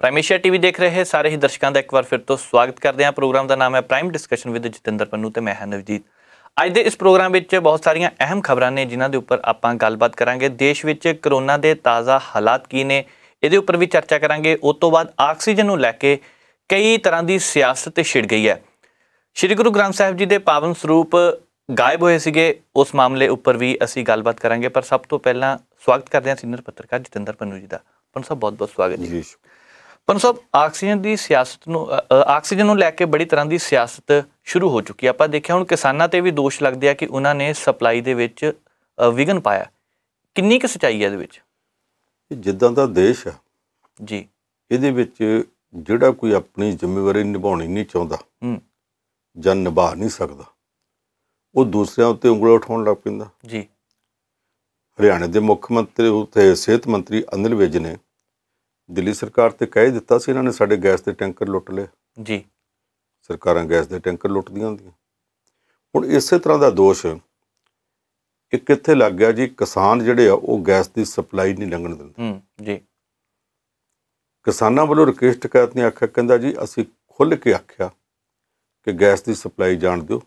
ਪ੍ਰਾਈਮੇਸ਼ੀਆ TV ਦੇਖ ਰਹੇ ਸਾਰੇ ਹੀ ਦਰਸ਼ਕਾਂ ਦਾ ਇੱਕ ਵਾਰ ਫਿਰ ਤੋਂ ਸਵਾਗਤ ਕਰਦੇ ਹਾਂ ਪ੍ਰੋਗਰਾਮ ਦਾ ਨਾਮ ਹੈ prime discussion with Jatinder Pannu ਤੇ ਮੈਂ ਹਾਂ ਨਵਜੀਤ ਅੱਜ ਦੇ ਇਸ ਪ੍ਰੋਗਰਾਮ ਵਿੱਚ ਬਹੁਤ ਸਾਰੀਆਂ ਅਹਿਮ ਖਬਰਾਂ ਨੇ ਜਿਨ੍ਹਾਂ ਦੇ ਉੱਪਰ ਆਪਾਂ ਗੱਲਬਾਤ ਕਰਾਂਗੇ ਦੇਸ਼ ਵਿੱਚ ਕਰੋਨਾ ਦੇ ਤਾਜ਼ਾ ਹਾਲਾਤ ਕੀ ਨੇ ਇਹਦੇ ਉੱਪਰ ਵੀ ਚਰਚਾ ਕਰਾਂਗੇ ਉਸ ਤੋਂ ਬਾਅਦ ਆਕਸੀਜਨ ਨੂੰ ਲੈ ਕੇ ਕਈ ਤਰ੍ਹਾਂ ਦੀ ਸਿਆਸਤ ਤੇ ਛਿੜ ਗਈ ਹੈ ਸ੍ਰੀ ਗੁਰੂ ਗ੍ਰੰਥ ਸਾਹਿਬ ਜੀ ਦੇ ਪਾਵਨ ਸਰੂਪ ਗਾਇਬ ਹੋਏ ਸੀਗੇ ਉਸ ਮਾਮਲੇ ਉੱਪਰ ਵੀ ਅਸੀਂ ਗੱਲਬਾਤ ਕਰਾਂਗੇ ਪਰ ਸਭ ਤੋਂ ਪਹਿਲਾਂ ਸਵਾਗਤ ਕਰਦੇ ਹਾਂ ਸੀਨੀਅਰ ਪੱਤਰਕਾਰ ਜਤਿੰਦਰ ਪੰਨੂ ਜੀ ਦਾ ਪੰਨ ਸਾਹਿਬ ਬਹੁਤ ਬਹੁਤ ਸਵਾਗਤ ਜੀ ਪਰ ਸਭ ਆਕਸੀਜਨ ਦੀ ਸਿਆਸਤ ਨੂੰ ਆਕਸੀਜਨ ਨੂੰ ਲੈ ਕੇ ਬੜੀ ਤਰ੍ਹਾਂ ਦੀ ਸਿਆਸਤ ਸ਼ੁਰੂ ਹੋ ਚੁੱਕੀ ਆਪਾਂ ਦੇਖਿਆ ਹੁਣ ਕਿਸਾਨਾਂ ਤੇ ਵੀ ਦੋਸ਼ ਲੱਗਦੇ ਆ ਕਿ ਉਹਨਾਂ ਨੇ ਸਪਲਾਈ ਦੇ ਵਿੱਚ ਵਿਗਨ ਪਾਇਆ ਕਿੰਨੀ ਕੁ ਸਚਾਈ ਹੈ ਇਹਦੇ ਵਿੱਚ ਜਿੱਦਾਂ ਦਾ ਦੇਸ਼ ਆ ਜੀ ਇਹਦੇ ਵਿੱਚ ਜਿਹੜਾ ਕੋਈ ਆਪਣੀ ਜ਼ਿੰਮੇਵਾਰੀ ਨਿਭਾਉਣੀ ਨਹੀਂ ਚਾਹੁੰਦਾ ਹੂੰ ਜਾਂ ਨਿਭਾ ਨਹੀਂ ਸਕਦਾ ਉਹ ਦੂਸਰਿਆਂ ਉੱਤੇ ਉਂਗਲ ਉਠਾਉਣ ਲੱਗ ਪੈਂਦਾ ਜੀ ਹਰਿਆਣਾ ਦੇ ਮੁੱਖ ਮੰਤਰੀ ਉੱਤੇ ਸਿਹਤ ਮੰਤਰੀ ਅਨਿਲ ਵਿਜ ਨੇ ਦਿੱਲੀ ਸਰਕਾਰ ਤੇ ਕਹਿ ਦਿੱਤਾ ਸੀ ਇਹਨਾਂ ਨੇ ਸਾਡੇ ਗੈਸ ਦੇ ਟੈਂਕਰ ਲੁੱਟ ਲਏ ਜੀ ਸਰਕਾਰਾਂ ਗੈਸ ਦੇ ਟੈਂਕਰ ਲੁੱਟਦੀਆਂ ਹੁੰਦੀਆਂ ਹੁਣ ਇਸੇ ਤਰ੍ਹਾਂ ਦਾ ਦੋਸ਼ ਇਹ ਕਿੱਥੇ ਲੱਗ ਗਿਆ ਜੀ ਕਿਸਾਨ ਜਿਹੜੇ ਆ ਉਹ ਗੈਸ ਦੀ ਸਪਲਾਈ ਨਹੀਂ ਲੰਘਣ ਦਿੰਦੇ ਹੂੰ ਜੀ ਕਿਸਾਨਾਂ ਵੱਲੋਂ ਰਿਕਵੈਸਟ ਟਿਕਾਇਤ ਨੇ ਆਖਿਆ ਕਹਿੰਦਾ ਜੀ ਅਸੀਂ ਖੁੱਲ ਕੇ ਆਖਿਆ ਕਿ ਗੈਸ ਦੀ ਸਪਲਾਈ ਜਾਣ ਦਿਓ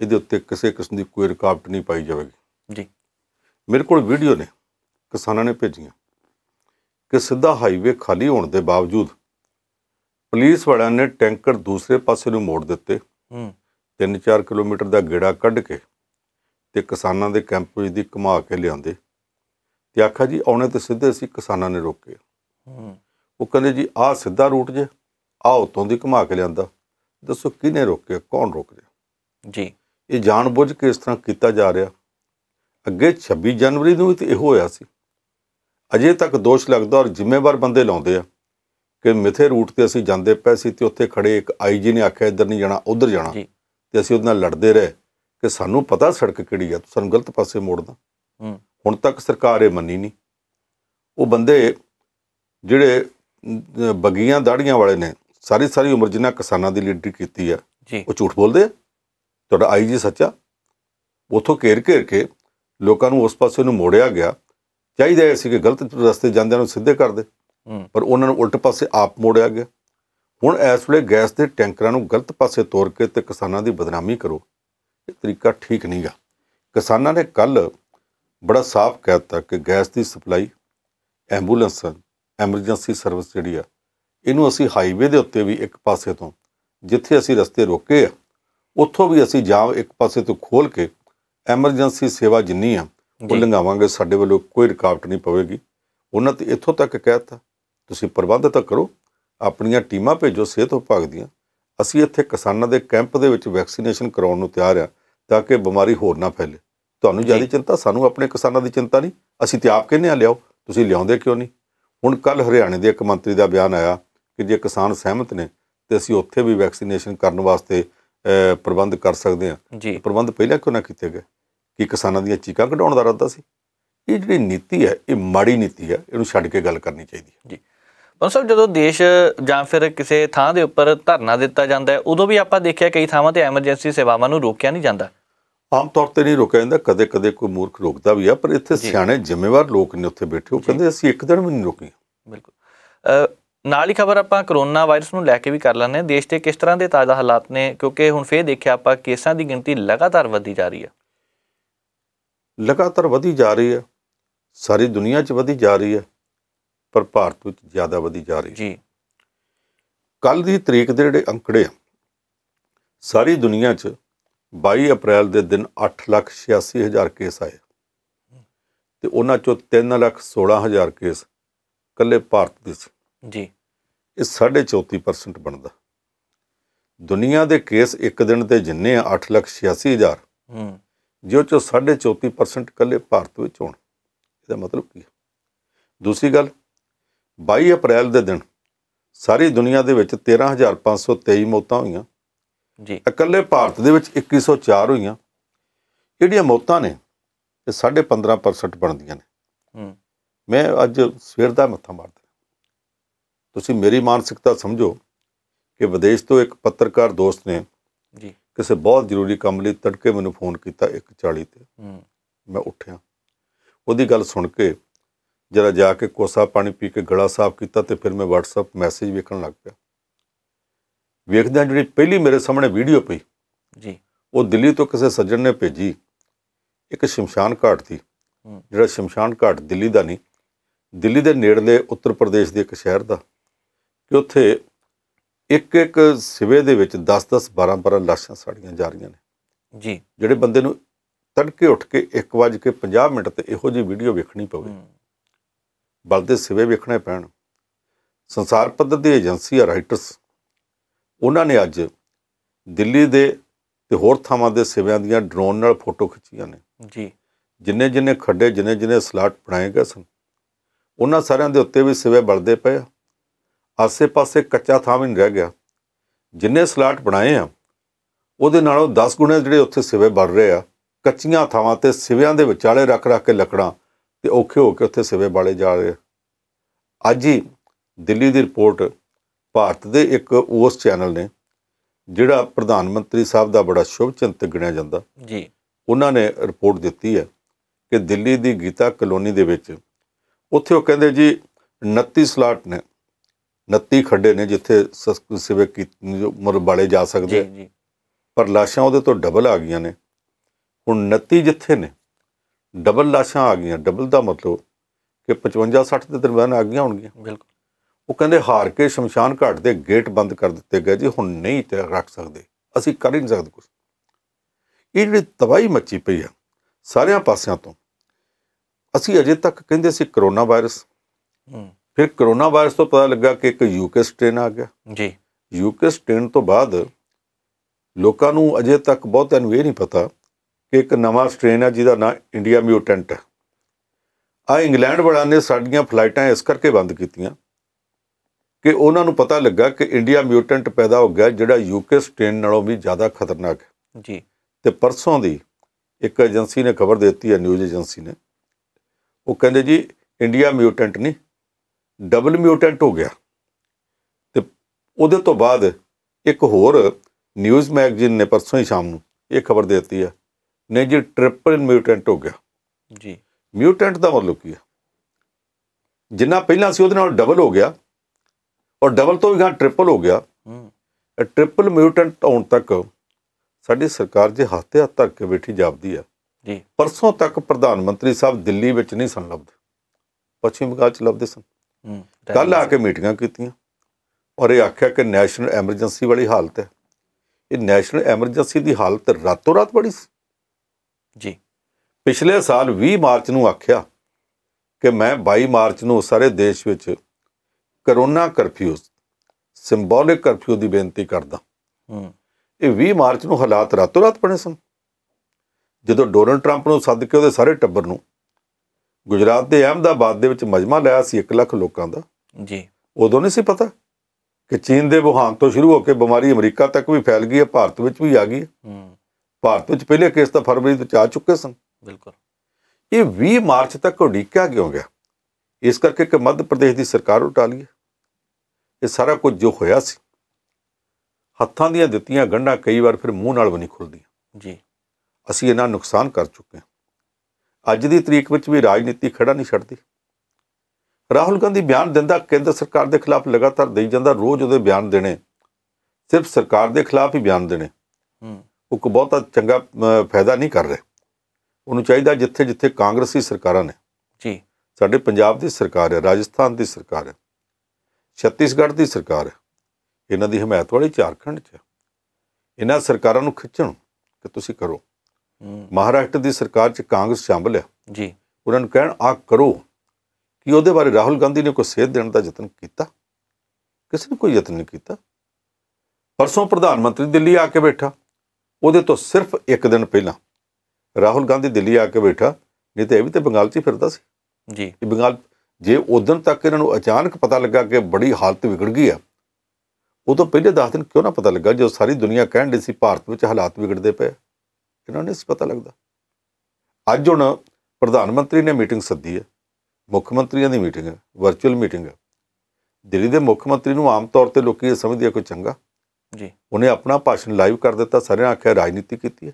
ਇਹਦੇ ਉੱਤੇ ਕਿਸੇ ਕਿਸਮ ਦੀ ਕੋਈ ਰੁਕਾਵਟ ਨਹੀਂ ਪਾਈ ਜਾਵੇਗੀ ਜੀ ਮੇਰੇ ਕੋਲ ਵੀਡੀਓ ਨੇ ਕਿਸਾਨਾਂ ਨੇ ਭੇਜੀਆਂ ਕਿ ਸਿੱਧਾ ਹਾਈਵੇ ਖਾਲੀ ਹੋਣ ਦੇ ਬਾਵਜੂਦ ਪੁਲਿਸ ਵਾਲਿਆਂ ਨੇ ਟੈਂਕਰ ਦੂਸਰੇ ਪਾਸੇ ਨੂੰ ਮੋੜ ਦਿੱਤੇ ਹੂੰ 3-4 ਕਿਲੋਮੀਟਰ ਦਾ ਗੇੜਾ ਕੱਢ ਕੇ ਤੇ ਕਿਸਾਨਾਂ ਦੇ ਕੈਂਪ ਵਿੱਚ ਦੀ ਕਮਾ ਕੇ ਲਿਆਂਦੇ ਤੇ ਆਖਾ ਜੀ ਆਉਣੇ ਤੇ ਸਿੱਧੇ ਸੀ ਕਿਸਾਨਾਂ ਨੇ ਰੋਕੇ ਹੂੰ ਉਹ ਕਹਿੰਦੇ ਜੀ ਆਹ ਸਿੱਧਾ ਰੂਟ ਜੇ ਆਹ ਉਤੋਂ ਦੀ ਕਮਾ ਕੇ ਲਿਆਂਦਾ ਦੱਸੋ ਕਿਹਨੇ ਰੋਕੇ ਕੌਣ ਰੋਕ ਰਿਹਾ ਜੀ ਇਹ ਜਾਣਬੁੱਝ ਕੇ ਇਸ ਤਰ੍ਹਾਂ ਕੀਤਾ ਜਾ ਰਿਹਾ ਅੱਗੇ 26 ਜਨਵਰੀ ਨੂੰ ਵੀ ਤੇ ਇਹੋ ਹੋਇਆ ਸੀ ਅਜੇ ਤੱਕ ਦੋਸ਼ ਲੱਗਦਾ ਔਰ ਜ਼ਿੰਮੇਵਾਰ ਬੰਦੇ ਲਾਉਂਦੇ ਆ ਕਿ ਮਿੱਥੇ ਰੂਟ ਤੇ ਅਸੀਂ ਜਾਂਦੇ ਪਏ ਸੀ ਤੇ ਉੱਥੇ ਖੜੇ ਇੱਕ ਆਈਜੀ ਨੇ ਆਖਿਆ ਇੱਧਰ ਨਹੀਂ ਜਾਣਾ ਉੱਧਰ ਜਾਣਾ ਤੇ ਅਸੀਂ ਉਹਦੇ ਨਾਲ ਲੜਦੇ ਰਹੇ ਕਿ ਸਾਨੂੰ ਪਤਾ ਸੜਕ ਕਿਹੜੀ ਆ ਤੂੰ ਸਾਨੂੰ ਗਲਤ ਪਾਸੇ ਮੋੜਦਾ ਹੁਣ ਤੱਕ ਸਰਕਾਰ ਇਹ ਮੰਨੀ ਨਹੀਂ ਉਹ ਬੰਦੇ ਜਿਹੜੇ ਬਗੀਆਂ ਦਾੜੀਆਂ ਵਾਲੇ ਨੇ ਸਾਰੀ ਸਾਰੀ ਉਮਰ ਜਿਨ੍ਹਾਂ ਕਿਸਾਨਾਂ ਦੀ ਲੀਡਰੀ ਕੀਤੀ ਆ ਉਹ ਝੂਠ ਬੋਲਦੇ ਆ ਤੁਹਾਡਾ ਆਈਜੀ ਸੱਚਾ ਉਥੋਂ ਘੇਰ ਘੇਰ ਕੇ ਲੋਕਾਂ ਨੂੰ ਉਸ ਪਾਸੇ ਨੂੰ ਮੋੜਿਆ ਗਿਆ ਚਾਹੀਦਾ ਸੀ ਕਿ ਗਲਤ ਰਸਤੇ ਜਾਂਦਿਆਂ ਨੂੰ ਸਿੱਧੇ ਕਰ ਦੇ ਪਰ ਉਹਨਾਂ ਨੂੰ ਉਲਟ ਪਾਸੇ ਆਪ ਮੋੜਿਆ ਗਿਆ ਹੁਣ ਇਸ ਵੇਲੇ ਗੈਸ ਦੇ ਟੈਂਕਰਾਂ ਨੂੰ ਗਲਤ ਪਾਸੇ ਤੋਰ ਕੇ ਤੇ ਕਿਸਾਨਾਂ ਦੀ ਬਦਨਾਮੀ ਕਰੋ ਇਹ ਤਰੀਕਾ ਠੀਕ ਨਹੀਂਗਾ ਕਿਸਾਨਾਂ ਨੇ ਕੱਲ ਬੜਾ ਸਾਫ਼ ਕਹਿਤਾ ਕਿ ਗੈਸ ਦੀ ਸਪਲਾਈ ਐਂਬੂਲੈਂਸਾਂ ਐਮਰਜੈਂਸੀ ਸਰਵਿਸ ਜਿਹੜੀ ਆ ਇਹਨੂੰ ਅਸੀਂ ਹਾਈਵੇ ਦੇ ਉੱਤੇ ਵੀ ਇੱਕ ਪਾਸੇ ਤੋਂ ਜਿੱਥੇ ਅਸੀਂ ਰਸਤੇ ਰੋਕੇ ਆ ਉੱਥੋਂ ਵੀ ਅਸੀਂ ਜਾਂ ਇੱਕ ਪਾਸੇ ਤੋਂ ਖੋਲ ਕੇ ਐਮਰਜੈਂਸੀ ਸੇਵਾ ਜਿੰਨੀ ਆ ਉਹ ਲੰਘਾਵਾਂਗੇ ਸਾਡੇ ਵੱਲੋਂ ਕੋਈ ਰੁਕਾਵਟ ਨਹੀਂ ਪਵੇਗੀ ਉਹਨਾਂ ਤੇ ਇੱਥੋਂ ਤੱਕ ਕਹਿਤਾ ਤੁਸੀਂ ਪ੍ਰਬੰਧ ਤਾਂ ਕਰੋ ਆਪਣੀਆਂ ਟੀਮਾਂ ਭੇਜੋ ਸਿਹਤ ਵਿਭਾਗ ਦੀਆਂ ਅਸੀਂ ਇੱਥੇ ਕਿਸਾਨਾਂ ਦੇ ਕੈਂਪ ਦੇ ਵਿੱਚ ਵੈਕਸੀਨੇਸ਼ਨ ਕਰਾਉਣ ਨੂੰ ਤਿਆਰ ਆ ਤਾਂ ਕਿ ਬਿਮਾਰੀ ਹੋਰ ਨਾ ਫੈਲੇ ਤੁਹਾਨੂੰ ਜਿਆਦਾ ਚਿੰਤਾ ਸਾਨੂੰ ਆਪਣੇ ਕਿਸਾਨਾਂ ਦੀ ਚਿੰਤਾ ਨਹੀਂ ਅਸੀਂ ਤੇ ਆਪ ਕਹਿੰਨੇ ਆ ਲਿਆਓ ਤੁਸੀਂ ਲਿਆਉਂਦੇ ਕਿਉਂ ਨਹੀਂ ਹੁਣ ਕੱਲ ਹਰਿਆਣੇ ਦੇ ਇੱਕ ਮੰਤਰੀ ਦਾ ਬਿਆਨ ਆਇਆ ਕਿ ਜੇ ਕਿਸਾਨ ਸਹਿਮਤ ਨੇ ਤੇ ਅਸੀਂ ਉੱਥੇ ਵੀ ਵੈਕਸੀਨੇਸ਼ਨ ਕਰਨ ਵਾਸਤੇ ਪ੍ਰਬੰਧ ਕਰ ਸਕਦੇ ਹਾਂ ਪ੍ਰਬੰਧ ਪਹਿਲਾਂ ਕਿਉਂ ਨਾ ਕੀਤੇ ਗਏ ਕਿ ਕਿਸਾਨਾਂ ਦੀਆਂ ਚੀਕਾਂ ਕਢਾਉਣ ਦਾ ਰੱਦਾ ਸੀ ਇਹ ਜਿਹੜੀ ਨੀਤੀ ਹੈ ਇਹ ਮਾੜੀ ਨੀਤੀ ਹੈ ਇਹਨੂੰ ਛੱਡ ਕੇ ਗੱਲ ਕਰਨੀ ਚਾਹੀਦੀ ਹੈ ਜੀ ਪਰ ਸਾਹਿਬ ਜਦੋਂ ਦੇਸ਼ ਜਾਂ ਫਿਰ ਕਿਸੇ ਥਾਂ ਦੇ ਉੱਪਰ ਧਰਨਾ ਦਿੱਤਾ ਜਾਂਦਾ ਹੈ ਉਦੋਂ ਵੀ ਆਪਾਂ ਦੇਖਿਆ ਕਈ ਥਾਵਾਂ ਤੇ ਐਮਰਜੈਂਸੀ ਸੇਵਾਵਾਂ ਨੂੰ ਰੋਕਿਆ ਨਹੀਂ ਜਾਂਦਾ ਆਮ ਤੌਰ ਤੇ ਨਹੀਂ ਰੋਕਿਆ ਜਾਂਦਾ ਕਦੇ-ਕਦੇ ਕੋਈ ਮੂਰਖ ਰੋਕਦਾ ਵੀ ਆ ਪਰ ਇੱਥੇ ਸਿਆਣੇ ਜ਼ਿੰਮੇਵਾਰ ਲੋਕ ਨੇ ਉੱਥੇ ਬੈਠੇ ਉਹ ਕਹਿੰਦੇ ਅਸੀਂ ਇੱਕ ਦਿਨ ਵੀ ਨਹੀਂ ਰੋਕੀ ਬਿਲਕੁਲ ਨਾਲ ਹੀ ਖਬਰ ਆਪਾਂ ਕਰੋਨਾ ਵਾਇਰਸ ਨੂੰ ਲੈ ਕੇ ਵੀ ਕਰ ਲੈਂਦੇ ਹਾਂ ਦੇਸ਼ ਤੇ ਕਿਸ ਤਰ੍ਹਾਂ ਦੇ ਤਾਜ਼ਾ ਹਾਲਾਤ ਨੇ ਕਿਉਂਕਿ ਹੁਣ ਫੇਰ ਦੇਖਿਆ ਆਪਾਂ ਕੇਸਾਂ ਦੀ ਗਿਣਤੀ ਲਗਾਤਾਰ ਵਧਦੀ ਜਾ ਰਹੀ ਹੈ ਲਗਾਤਾਰ ਵਧੀ ਜਾ ਰਹੀ ਹੈ ਸਾਰੀ ਦੁਨੀਆ 'ਚ ਵਧੀ ਜਾ ਰਹੀ ਹੈ ਪਰ ਭਾਰਤ ਵਿੱਚ ਜ਼ਿਆਦਾ ਵਧੀ ਜਾ ਰਹੀ ਹੈ ਜੀ ਕੱਲ ਦੀ ਤਰੀਕ ਦੇ ਜਿਹੜੇ ਅੰਕੜੇ ਆ ਸਾਰੀ ਦੁਨੀਆ 'ਚ 22 ਅਪ੍ਰੈਲ ਦੇ ਦਿਨ 886000 ਕੇਸ ਆਏ ਤੇ ਉਹਨਾਂ ਚੋਂ 316000 ਕੇਸ ਕੱਲੇ ਭਾਰਤ ਦੇ ਸੀ ਜੀ ਇਹ 34.5% ਬਣਦਾ ਦੁਨੀਆ ਦੇ ਕੇਸ ਇੱਕ ਦਿਨ ਤੇ ਜਿੰਨੇ ਆ 886000 ਹੂੰ ਜੋ ਚੋਂ 34% ਇਕੱਲੇ ਭਾਰਤ ਵਿੱਚ ਹੋਣ ਇਹਦਾ ਮਤਲਬ ਕੀ ਹੈ ਦੂਸਰੀ ਗੱਲ 22 ਅਪ੍ਰੈਲ ਦੇ ਦਿਨ ਸਾਰੀ ਦੁਨੀਆ ਦੇ ਵਿੱਚ 13523 ਮੌਤਾਂ ਹੋਈਆਂ ਜੀ ਇਕੱਲੇ ਭਾਰਤ ਦੇ ਵਿੱਚ 2104 ਹੋਈਆਂ ਜਿਹੜੀਆਂ ਮੌਤਾਂ ਨੇ ਇਹ 15.5% ਬਣਦੀਆਂ ਨੇ ਮੈਂ ਅੱਜ ਸਵੇਰ ਦਾ ਮੱਥਾ ਮਾਰਦਾ ਤੁਸੀਂ ਮੇਰੀ ਮਾਨਸਿਕਤਾ ਸਮਝੋ ਕਿ ਵਿਦੇਸ਼ ਤੋਂ ਇੱਕ ਪੱਤਰਕਾਰ ਦੋਸਤ ਨੇ ਜੀ ਕਿਸੇ ਬਹੁਤ ਜ਼ਰੂਰੀ ਕੰਮ ਲਈ ਤੜਕੇ ਮੈਨੂੰ ਫੋਨ ਕੀਤਾ 1:40 ਤੇ ਮੈਂ ਉੱਠਿਆ ਉਹਦੀ ਗੱਲ ਸੁਣ ਕੇ ਜਰਾ ਜਾ ਕੇ ਕੋਸਾ ਪਾਣੀ ਪੀ ਕੇ ਗਲਾ ਸਾਫ਼ ਕੀਤਾ ਤੇ ਫਿਰ ਮੈਂ WhatsApp ਮੈਸੇਜ ਵੇਖਣ ਲੱਗ ਪਿਆ ਵੇਖਦਿਆਂ ਜਿਹੜੀ ਪਹਿਲੀ ਮੇਰੇ ਸਾਹਮਣੇ ਵੀਡੀਓ ਪਈ ਜੀ ਉਹ ਦਿੱਲੀ ਤੋਂ ਕਿਸੇ ਸੱਜਣ ਨੇ ਭੇਜੀ ਇੱਕ ਸ਼ਮਸ਼ਾਨ ਘਾਟ ਦੀ ਜਿਹੜਾ ਸ਼ਮਸ਼ਾਨ ਘਾਟ ਦਿੱਲੀ ਦਾ ਨਹੀਂ ਦਿੱਲੀ ਦੇ ਨੇੜਲੇ ਉੱਤਰ ਪ੍ਰਦੇਸ਼ ਦੇ ਇੱਕ ਸ਼ਹਿਰ ਦਾ ਕਿ ਉੱਥੇ ਇੱਕ ਇੱਕ ਸਿਵੇ ਦੇ ਵਿੱਚ 10-10 12-12 ਲਾਸ਼ਾਂ ਸਾੜੀਆਂ ਜਾ ਰਹੀਆਂ ਨੇ ਜੀ ਜਿਹੜੇ ਬੰਦੇ ਨੂੰ ਤੜਕੇ ਉੱਠ ਕੇ 1 ਵਜੇ ਕੇ 50 ਮਿੰਟ ਤੇ ਇਹੋ ਜੀ ਵੀਡੀਓ ਵੇਖਣੀ ਪਵੇ ਬਲਦੇ ਸਿਵੇ ਵੇਖਣੇ ਪੈਣ ਸੰਸਾਰ ਪੱਧਰ ਦੀ ਏਜੰਸੀ ਆ ਰਾਈਟਰਸ ਉਹਨਾਂ ਨੇ ਅੱਜ ਦਿੱਲੀ ਦੇ ਤੇ ਹੋਰ ਥਾਵਾਂ ਦੇ ਸਿਵਿਆਂ ਦੀਆਂ ਡਰੋਨ ਨਾਲ ਫੋਟੋ ਖਿੱਚੀਆਂ ਨੇ ਜੀ ਜਿੰਨੇ ਜਿੰਨੇ ਖੱਡੇ ਜਿੰਨੇ ਜਿੰਨੇ ਸਲਾਟ ਬਣਾਏ ਗਏ ਸਨ ਉਹਨਾਂ ਸਾਰਿਆਂ ਦੇ ਉੱਤੇ ਵੀ ਸਿਵੇ ਬਲਦੇ ਪਏ ਆਸੇ-ਪਾਸੇ ਕੱਚਾ ਥਾਂ ਵੀ ਨਹੀਂ ਰਹਿ ਗਿਆ ਜਿੰਨੇ ਸਲਾਟ ਬਣਾਏ ਆ ਉਹਦੇ ਨਾਲੋਂ 10 ਗੁਣਾ ਜਿਹੜੇ ਉੱਥੇ ਸਿਵੇ ਬੜ ਰਹੇ ਆ ਕੱਚੀਆਂ ਥਾਵਾਂ ਤੇ ਸਿਵਿਆਂ ਦੇ ਵਿਚਾਲੇ ਰੱਖ-ਰੱਖ ਕੇ ਲੱਕੜਾਂ ਤੇ ਔਖੇ ਹੋ ਕੇ ਉੱਥੇ ਸਿਵੇ ਬਾਲੇ ਜਾ ਰਹੇ ਅੱਜ ਹੀ ਦਿੱਲੀ ਦੀ ਰਿਪੋਰਟ ਭਾਰਤ ਦੇ ਇੱਕ ਉਸ ਚੈਨਲ ਨੇ ਜਿਹੜਾ ਪ੍ਰਧਾਨ ਮੰਤਰੀ ਸਾਹਿਬ ਦਾ ਬੜਾ ਸ਼ੁਭ ਚਿੰਤਕ ਗਿਣਿਆ ਜਾਂਦਾ ਜੀ ਉਹਨਾਂ ਨੇ ਰਿਪੋਰਟ ਦਿੱਤੀ ਹੈ ਕਿ ਦਿੱਲੀ ਦੀ ਗੀਤਾ ਕਲੋਨੀ ਦੇ ਵਿੱਚ ਉੱਥੇ ਉਹ ਕਹਿੰਦੇ ਜੀ 29 ਸਲਾਟ ਨੇ 29 ਖੱਡੇ ਨੇ ਜਿੱਥੇ ਸਿਵਕ ਉਮਰ ਵਾਲੇ ਜਾ ਸਕਦੇ ਜੀ ਜੀ ਪਰ ਲਾਸ਼ਾਂ ਉਹਦੇ ਤੋਂ ਡਬਲ ਆ ਗਈਆਂ ਨੇ ਹੁਣ 29 ਜਿੱਥੇ ਨੇ ਡਬਲ ਲਾਸ਼ਾਂ ਆ ਗਈਆਂ ਡਬਲ ਦਾ ਮਤਲਬ ਕਿ 55 60 ਦੇ ਦਰਮਿਆਨ ਆ ਗਈਆਂ ਹੋਣਗੀਆਂ ਬਿਲਕੁਲ ਉਹ ਕਹਿੰਦੇ ਹਾਰ ਕੇ ਸ਼ਮਸ਼ਾਨ ਘਾਟ ਦੇ ਗੇਟ ਬੰਦ ਕਰ ਦਿੱਤੇ ਗਏ ਜੀ ਹੁਣ ਨਹੀਂ ਤੇ ਰੱਖ ਸਕਦੇ ਅਸੀਂ ਕਰ ਹੀ ਨਹੀਂ ਸਕਦੇ ਕੁਝ ਇਹ ਜਿਹੜੀ ਤਬਾਈ ਮੱਚੀ ਪਈ ਆ ਸਾਰਿਆਂ ਪਾਸਿਆਂ ਤੋਂ ਅਸੀਂ ਅਜੇ ਤੱਕ ਕਹਿੰਦੇ ਸੀ ਕਰੋਨਾ ਵਾਇਰਸ ਹੂੰ ਫਿਰ ਕਰੋਨਾ ਵਾਇਰਸ ਤੋਂ ਪਤਾ ਲੱਗਾ ਕਿ ਇੱਕ ਯੂਕੇ ਸਟ੍ਰੇਨ ਆ ਗਿਆ ਜੀ ਯੂਕੇ ਸਟ੍ਰੇਨ ਤੋਂ ਬਾਅਦ ਲੋਕਾਂ ਨੂੰ ਅਜੇ ਤੱਕ ਬਹੁਤ ਨੂੰ ਇਹ ਨਹੀਂ ਪਤਾ ਕਿ ਇੱਕ ਨਵਾਂ ਸਟ੍ਰੇਨ ਆ ਜਿਹਦਾ ਨਾਮ ਇੰਡੀਆ ਮਿਊਟੈਂਟ ਹੈ ਆ ਇੰਗਲੈਂਡ ਵਾਲਿਆਂ ਨੇ ਸਾਡੀਆਂ ਫਲਾਈਟਾਂ ਇਸ ਕਰਕੇ ਬੰਦ ਕੀਤੀਆਂ ਕਿ ਉਹਨਾਂ ਨੂੰ ਪਤਾ ਲੱਗਾ ਕਿ ਇੰਡੀਆ ਮਿਊਟੈਂਟ ਪੈਦਾ ਹੋ ਗਿਆ ਜਿਹੜਾ ਯੂਕੇ ਸਟ੍ਰੇਨ ਨਾਲੋਂ ਵੀ ਜ਼ਿਆਦਾ ਖਤਰਨਾਕ ਹੈ ਜੀ ਤੇ ਪਰਸੋਂ ਦੀ ਇੱਕ ਏਜੰਸੀ ਨੇ ਖਬਰ ਦਿੱਤੀ ਹੈ ਨਿਊਜ਼ ਏਜੰਸੀ ਨੇ ਉਹ ਕਹਿੰਦੇ ਜੀ ਇੰਡੀਆ ਮਿਊਟੈਂਟ ਨਹੀਂ ਡਬਲ ਮਿਊਟੈਂਟ ਹੋ ਗਿਆ ਤੇ ਉਹਦੇ ਤੋਂ ਬਾਅਦ ਇੱਕ ਹੋਰ ਨਿਊਜ਼ ਮੈਗਜ਼ੀਨ ਨੇ ਪਰਸੋਂ ਹੀ ਸ਼ਾਮ ਨੂੰ ਇਹ ਖਬਰ ਦਿੱਤੀ ਆ ਨੇ ਜੀ ਟ੍ਰਿਪਲ ਮਿਊਟੈਂਟ ਹੋ ਗਿਆ ਜੀ ਮਿਊਟੈਂਟ ਦਾ ਮਤਲਬ ਕੀ ਆ ਜਿੰਨਾ ਪਹਿਲਾਂ ਸੀ ਉਹਦੇ ਨਾਲ ਡਬਲ ਹੋ ਗਿਆ ਔਰ ਡਬਲ ਤੋਂ ਵੀ ਘਾ ਟ੍ਰਿਪਲ ਹੋ ਗਿਆ ਟ੍ਰਿਪਲ ਮਿਊਟੈਂਟ ਹੋਣ ਤੱਕ ਸਾਡੀ ਸਰਕਾਰ ਜੇ ਹੱਥੇ ਹੱਥ ਧਰ ਕੇ ਬੈਠੀ ਜਾਪਦੀ ਆ ਜੀ ਪਰਸੋਂ ਤੱਕ ਪ੍ਰਧਾਨ ਮੰਤਰੀ ਸਾਹਿਬ ਦਿੱਲੀ ਵਿੱਚ ਨਹੀਂ ਸਨ ਲੱਭਦੇ ਪੱਛਮੀ ਬੰਗਾਲ 'ਚ ਲੱਭਦੇ ਸਨ ਕੱਲ ਆ ਕੇ ਮੀਟਿੰਗਾਂ ਕੀਤੀਆਂ ਔਰ ਇਹ ਆਖਿਆ ਕਿ ਨੈਸ਼ਨਲ ਐਮਰਜੈਂਸੀ ਵਾਲੀ ਹਾਲਤ ਹੈ ਇਹ ਨੈਸ਼ਨਲ ਐਮਰਜੈਂਸੀ ਦੀ ਹਾਲਤ ਰਾਤੋਂ ਰਾਤ ਬੜੀ ਸੀ ਜੀ ਪਿਛਲੇ ਸਾਲ 20 ਮਾਰਚ ਨੂੰ ਆਖਿਆ ਕਿ ਮੈਂ 22 ਮਾਰਚ ਨੂੰ ਸਾਰੇ ਦੇਸ਼ ਵਿੱਚ ਕਰੋਨਾ ਕਰਫਿਊ ਸਿੰਬੋਲਿਕ ਕਰਫਿਊ ਦੀ ਬੇਨਤੀ ਕਰਦਾ ਹੂੰ ਇਹ 20 ਮਾਰਚ ਨੂੰ ਹਾਲਾਤ ਰਾਤੋਂ ਰਾਤ ਬਣੇ ਸਨ ਜਦੋਂ ਡੋਨਲਡ ਟਰੰਪ ਨੂੰ ਸੱਦ ਕੇ ਉਹਦੇ ਸਾਰੇ ਟੱਬਰ ਨੂੰ ਗੁਜਰਾਤ ਦੇ ਅਹਮਦਾਬਾਦ ਦੇ ਵਿੱਚ ਮਜਮਾ ਲਾਇਆ ਸੀ 1 ਲੱਖ ਲੋਕਾਂ ਦਾ ਜੀ ਉਦੋਂ ਨਹੀਂ ਸੀ ਪਤਾ ਕਿ ਚੀਨ ਦੇ ਵੁਹਾਨ ਤੋਂ ਸ਼ੁਰੂ ਹੋ ਕੇ ਬਿਮਾਰੀ ਅਮਰੀਕਾ ਤੱਕ ਵੀ ਫੈਲ ਗਈ ਹੈ ਭਾਰਤ ਵਿੱਚ ਵੀ ਆ ਗਈ ਹੈ ਹੂੰ ਭਾਰਤ ਵਿੱਚ ਪਹਿਲੇ ਕੇਸ ਤਾਂ ਫਰਵਰੀ ਤੋਂ ਆ ਚੁੱਕੇ ਸਨ ਬਿਲਕੁਲ ਇਹ 20 ਮਾਰਚ ਤੱਕ ਉਡੀਕਿਆ ਕਿਉਂ ਗਿਆ ਇਸ ਕਰਕੇ ਕਿ ਮੱਧ ਪ੍ਰਦੇਸ਼ ਦੀ ਸਰਕਾਰ ਉਟਾ ਲਈ ਇਹ ਸਾਰਾ ਕੁਝ ਜੋ ਹੋਇਆ ਸੀ ਹੱਥਾਂ ਦੀਆਂ ਦਿੱਤੀਆਂ ਗੰਢਾਂ ਕਈ ਵਾਰ ਫਿਰ ਮੂੰਹ ਨਾਲ ਵੀ ਨਹੀਂ ਖੁੱਲਦੀਆਂ ਜੀ ਅਸੀਂ ਇਹਨਾਂ ਨੁਕਸਾਨ ਕਰ ਚੁੱਕੇ ਹਾਂ ਅੱਜ ਦੀ ਤਰੀਕ ਵਿੱਚ ਵੀ ਰਾਜਨੀਤੀ ਖੜਾ ਨਹੀਂ ਛੱਡਦੀ ਰਾਹੁਲ ਗਾਂਧੀ ਬਿਆਨ ਦਿੰਦਾ ਕੇਂਦਰ ਸਰਕਾਰ ਦੇ ਖਿਲਾਫ ਲਗਾਤਾਰ ਦੇਈ ਜਾਂਦਾ ਰੋਜ਼ ਉਹਦੇ ਬਿਆਨ ਦੇਣੇ ਸਿਰਫ ਸਰਕਾਰ ਦੇ ਖਿਲਾਫ ਹੀ ਬਿਆਨ ਦੇਣੇ ਉਹ ਕੋ ਬਹੁਤਾ ਚੰਗਾ ਫਾਇਦਾ ਨਹੀਂ ਕਰ ਰਿਹਾ ਉਹਨੂੰ ਚਾਹੀਦਾ ਜਿੱਥੇ ਜਿੱਥੇ ਕਾਂਗਰਸੀ ਸਰਕਾਰਾਂ ਨੇ ਜੀ ਸਾਡੇ ਪੰਜਾਬ ਦੀ ਸਰਕਾਰ ਹੈ ਰਾਜਸਥਾਨ ਦੀ ਸਰਕਾਰ ਹੈ ਛੱਤੀਸਗੜ੍ਹ ਦੀ ਸਰਕਾਰ ਹੈ ਇਹਨਾਂ ਦੀ ਹਮਾਇਤ ਵਾਲੀ ਝਾਰਖੰਡ 'ਚ ਇਹਨਾਂ ਸਰਕਾਰਾਂ ਨੂੰ ਖਿੱਚਣ ਕਿ ਤੁਸੀਂ ਕਰੋ ਮਹਾਰਾਸ਼ਟਰ ਦੀ ਸਰਕਾਰ 'ਚ ਕਾਂਗਰਸ ਸ਼ਾਮਲ ਹੈ ਜੀ ਉਹਨਾਂ ਨੂੰ ਕਹਿਣ ਆ ਕਰੋ ਕਿ ਉਹਦੇ ਬਾਰੇ ਰਾਹੁਲ ਗਾਂਧੀ ਨੇ ਕੋਈ ਸੇਧ ਦੇਣ ਦਾ ਯਤਨ ਕੀਤਾ ਕਿਸੇ ਨੇ ਕੋਈ ਯਤਨ ਨਹੀਂ ਕੀਤਾ ਪਰਸੋਂ ਪ੍ਰਧਾਨ ਮੰਤਰੀ ਦਿੱਲੀ ਆ ਕੇ ਬੈਠਾ ਉਹਦੇ ਤੋਂ ਸਿਰਫ ਇੱਕ ਦਿਨ ਪਹਿਲਾਂ ਰਾਹੁਲ ਗਾਂਧੀ ਦਿੱਲੀ ਆ ਕੇ ਬੈਠਾ ਨਹੀਂ ਤੇ ਇਹ ਵੀ ਤੇ ਬੰਗਾਲ 'ਚ ਹੀ ਫਿਰਦਾ ਸੀ ਜੀ ਇਹ ਬੰਗਾਲ ਜੇ ਉਦੋਂ ਤੱਕ ਇਹਨਾਂ ਨੂੰ ਅਚਾਨਕ ਪਤਾ ਲੱਗਾ ਕਿ ਬੜੀ ਹਾਲਤ ਵਿਗੜ ਗਈ ਆ ਉਦੋਂ ਪਹਿਲੇ 10 ਦਿਨ ਕਿਉਂ ਨਾ ਪਤਾ ਲੱਗਾ ਜਦੋਂ ਸਾਰੀ ਦੁਨੀਆ ਕਹਿਣ ਦੀ ਸੀ ਭਾਰਤ ਵਿੱਚ ਹਾਲਾਤ ਵਿਗੜਦੇ ਪਏ ਇਹਨਾਂ ਨੂੰ ਪਤਾ ਲੱਗਦਾ ਅੱਜ ਹੁਣ ਪ੍ਰਧਾਨ ਮੰਤਰੀ ਨੇ ਮੀਟਿੰਗ ਸੱਦੀ ਹੈ ਮੁੱਖ ਮੰਤਰੀਆਂ ਦੀ ਮੀਟਿੰਗ ਹੈ ਵਰਚੁਅਲ ਮੀਟਿੰਗ ਹੈ ਦਿੱਲੀ ਦੇ ਮੁੱਖ ਮੰਤਰੀ ਨੂੰ ਆਮ ਤੌਰ ਤੇ ਲੋਕੀ ਇਹ ਸਮਝਦੇ ਆ ਕੋਈ ਚੰਗਾ ਜੀ ਉਹਨੇ ਆਪਣਾ ਭਾਸ਼ਣ ਲਾਈਵ ਕਰ ਦਿੱਤਾ ਸਾਰੇ ਆਖਿਆ ਰਾਜਨੀਤੀ ਕੀਤੀ ਹੈ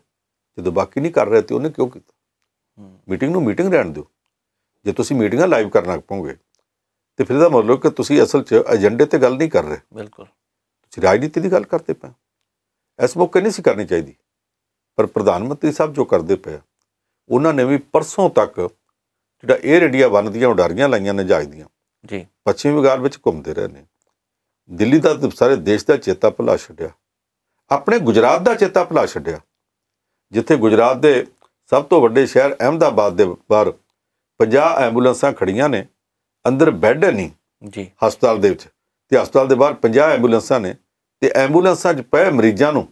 ਜਦੋਂ ਬਾਕੀ ਨਹੀਂ ਕਰ ਰਹੇ ਤੇ ਉਹਨੇ ਕਿਉਂ ਕੀਤਾ ਮੀਟਿੰਗ ਨੂੰ ਮੀਟਿੰਗ ਰਹਿਣ ਦਿਓ ਜੇ ਤੁਸੀਂ ਮੀਟਿੰਗਾਂ ਲਾਈਵ ਕਰਨਾ ਪਾਉਂਗੇ ਤੇ ਫਿਰ ਇਹਦਾ ਮਤਲਬ ਕਿ ਤੁਸੀਂ ਅਸਲ 'ਚ ਏਜੰਡੇ ਤੇ ਗੱਲ ਨਹੀਂ ਕਰ ਰਹੇ ਬਿਲਕੁਲ ਤੁਸੀਂ ਰਾਜਨੀਤੀ ਦੀ ਗੱਲ ਕਰਦੇ ਪਏ ਐਸ ਮੌਕੇ ਨਹੀਂ ਸੀ ਕਰਨੀ ਚਾਹੀਦੀ ਪਰ ਪ੍ਰਧਾਨ ਮੰਤਰੀ ਸਾਹਿਬ ਜੋ ਕਰਦੇ ਪਏ ਉਹਨਾਂ ਨੇ ਵੀ ਪਰਸੋਂ ਤੱਕ ਜਿਹੜਾ 에ਅਰ ਇੰਡੀਆ ਵਨ ਦੀਆਂ ਉਡਾਰੀਆਂ ਲਾਈਆਂ ਨੇ ਜਹਾਜ਼ ਦੀਆਂ ਜੀ ਪੱਛਮੀ ਵਿਗਾਰ ਵਿੱਚ ਘੁੰਮਦੇ ਰਹੇ ਨੇ ਦਿੱਲੀ ਦਾ ਸਾਰੇ ਦੇਸ਼ ਦਾ ਚੇਤਾ ਭੁਲਾ ਛੱਡਿਆ ਆਪਣੇ ਗੁਜਰਾਤ ਦਾ ਚੇਤਾ ਭੁਲਾ ਛੱਡਿਆ ਜਿੱਥੇ ਗੁਜਰਾਤ ਦੇ ਸਭ ਤੋਂ ਵੱਡੇ ਸ਼ਹਿਰ ਅਹਮਦਾਬਾਦ ਦੇ ਬਾਹਰ 50 ਐਂਬੂਲੈਂਸਾਂ ਖੜੀਆਂ ਨੇ ਅੰਦਰ ਬੈੱਡ ਨਹੀਂ ਜੀ ਹਸਪਤਾਲ ਦੇ ਵਿੱਚ ਤੇ ਹਸਪਤਾਲ ਦੇ ਬਾਹਰ 50 ਐਂਬੂਲੈਂਸਾਂ ਨੇ ਤੇ ਐਂਬੂਲੈਂਸਾਂ 'ਚ ਪਏ ਮਰੀਜ਼ਾਂ ਨੂੰ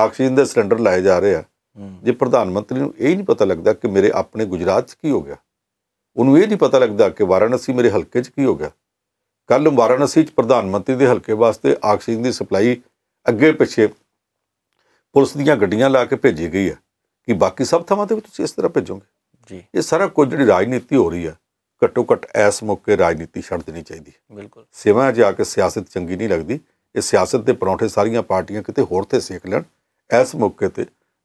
ਆਕਸੀਜਨ ਦੇ ਸਿਲੰਡਰ ਲਾਏ ਜਾ ਰਹੇ ਆ ਜੇ ਪ੍ਰਧਾਨ ਮੰਤਰੀ ਨੂੰ ਇਹ ਨਹੀਂ ਪਤਾ ਲੱਗਦਾ ਕਿ ਮੇਰੇ ਆਪਣੇ ਗੁਜਰਾਤ 'ਚ ਕੀ ਹੋ ਗਿਆ ਉਹਨੂੰ ਇਹ ਨਹੀਂ ਪਤਾ ਲੱਗਦਾ ਕਿ ਵਾਰਾਣਸੀ ਮੇਰੇ ਹਲਕੇ 'ਚ ਕੀ ਹੋ ਗਿਆ ਕੱਲ ਵਾਰਾਣਸੀ 'ਚ ਪ੍ਰਧਾਨ ਮੰਤਰੀ ਦੇ ਹਲਕੇ ਵਾਸਤੇ ਆਕਸੀਜਨ ਦੀ ਸਪਲਾਈ ਅੱਗੇ ਪਿੱਛੇ ਪੁਲਿਸ ਦੀਆਂ ਗੱਡੀਆਂ ਲਾ ਕੇ ਭੇਜੀ ਗਈ ਆ ਕਿ ਬਾਕੀ ਸਭ ਥਾਵਾਂ ਤੇ ਵੀ ਤੁਸੀਂ ਇਸ ਤਰ੍ਹਾਂ ਭੇਜੋਗੇ ਜੀ ਇਹ ਸਾਰਾ ਕੁਝ ਜਿਹੜੀ ਰਾਜਨੀਤੀ ਹੋ ਰਹੀ ਆ ਘੱਟੋ ਘੱਟ ਐਸ ਮੌਕੇ ਰਾਜਨੀਤੀ ਛੱਡ ਦੇਣੀ ਚਾਹੀਦੀ ਹੈ ਬਿਲਕੁਲ ਸਿਵਾ ਜਾ ਕੇ ਸਿਆਸਤ ਚੰਗੀ ਨਹੀਂ ਲੱਗਦੀ ਇਹ ਸਿਆਸਤ ਦੇ ਪਰੌਂਠੇ ਸਾਰੀਆਂ ਪਾਰਟੀਆਂ ਕਿਤੇ ਹੋਰ ਤੇ ਸੇਕ ਲੈਣ ਇਸ ਮੌਕੇ ਤੇ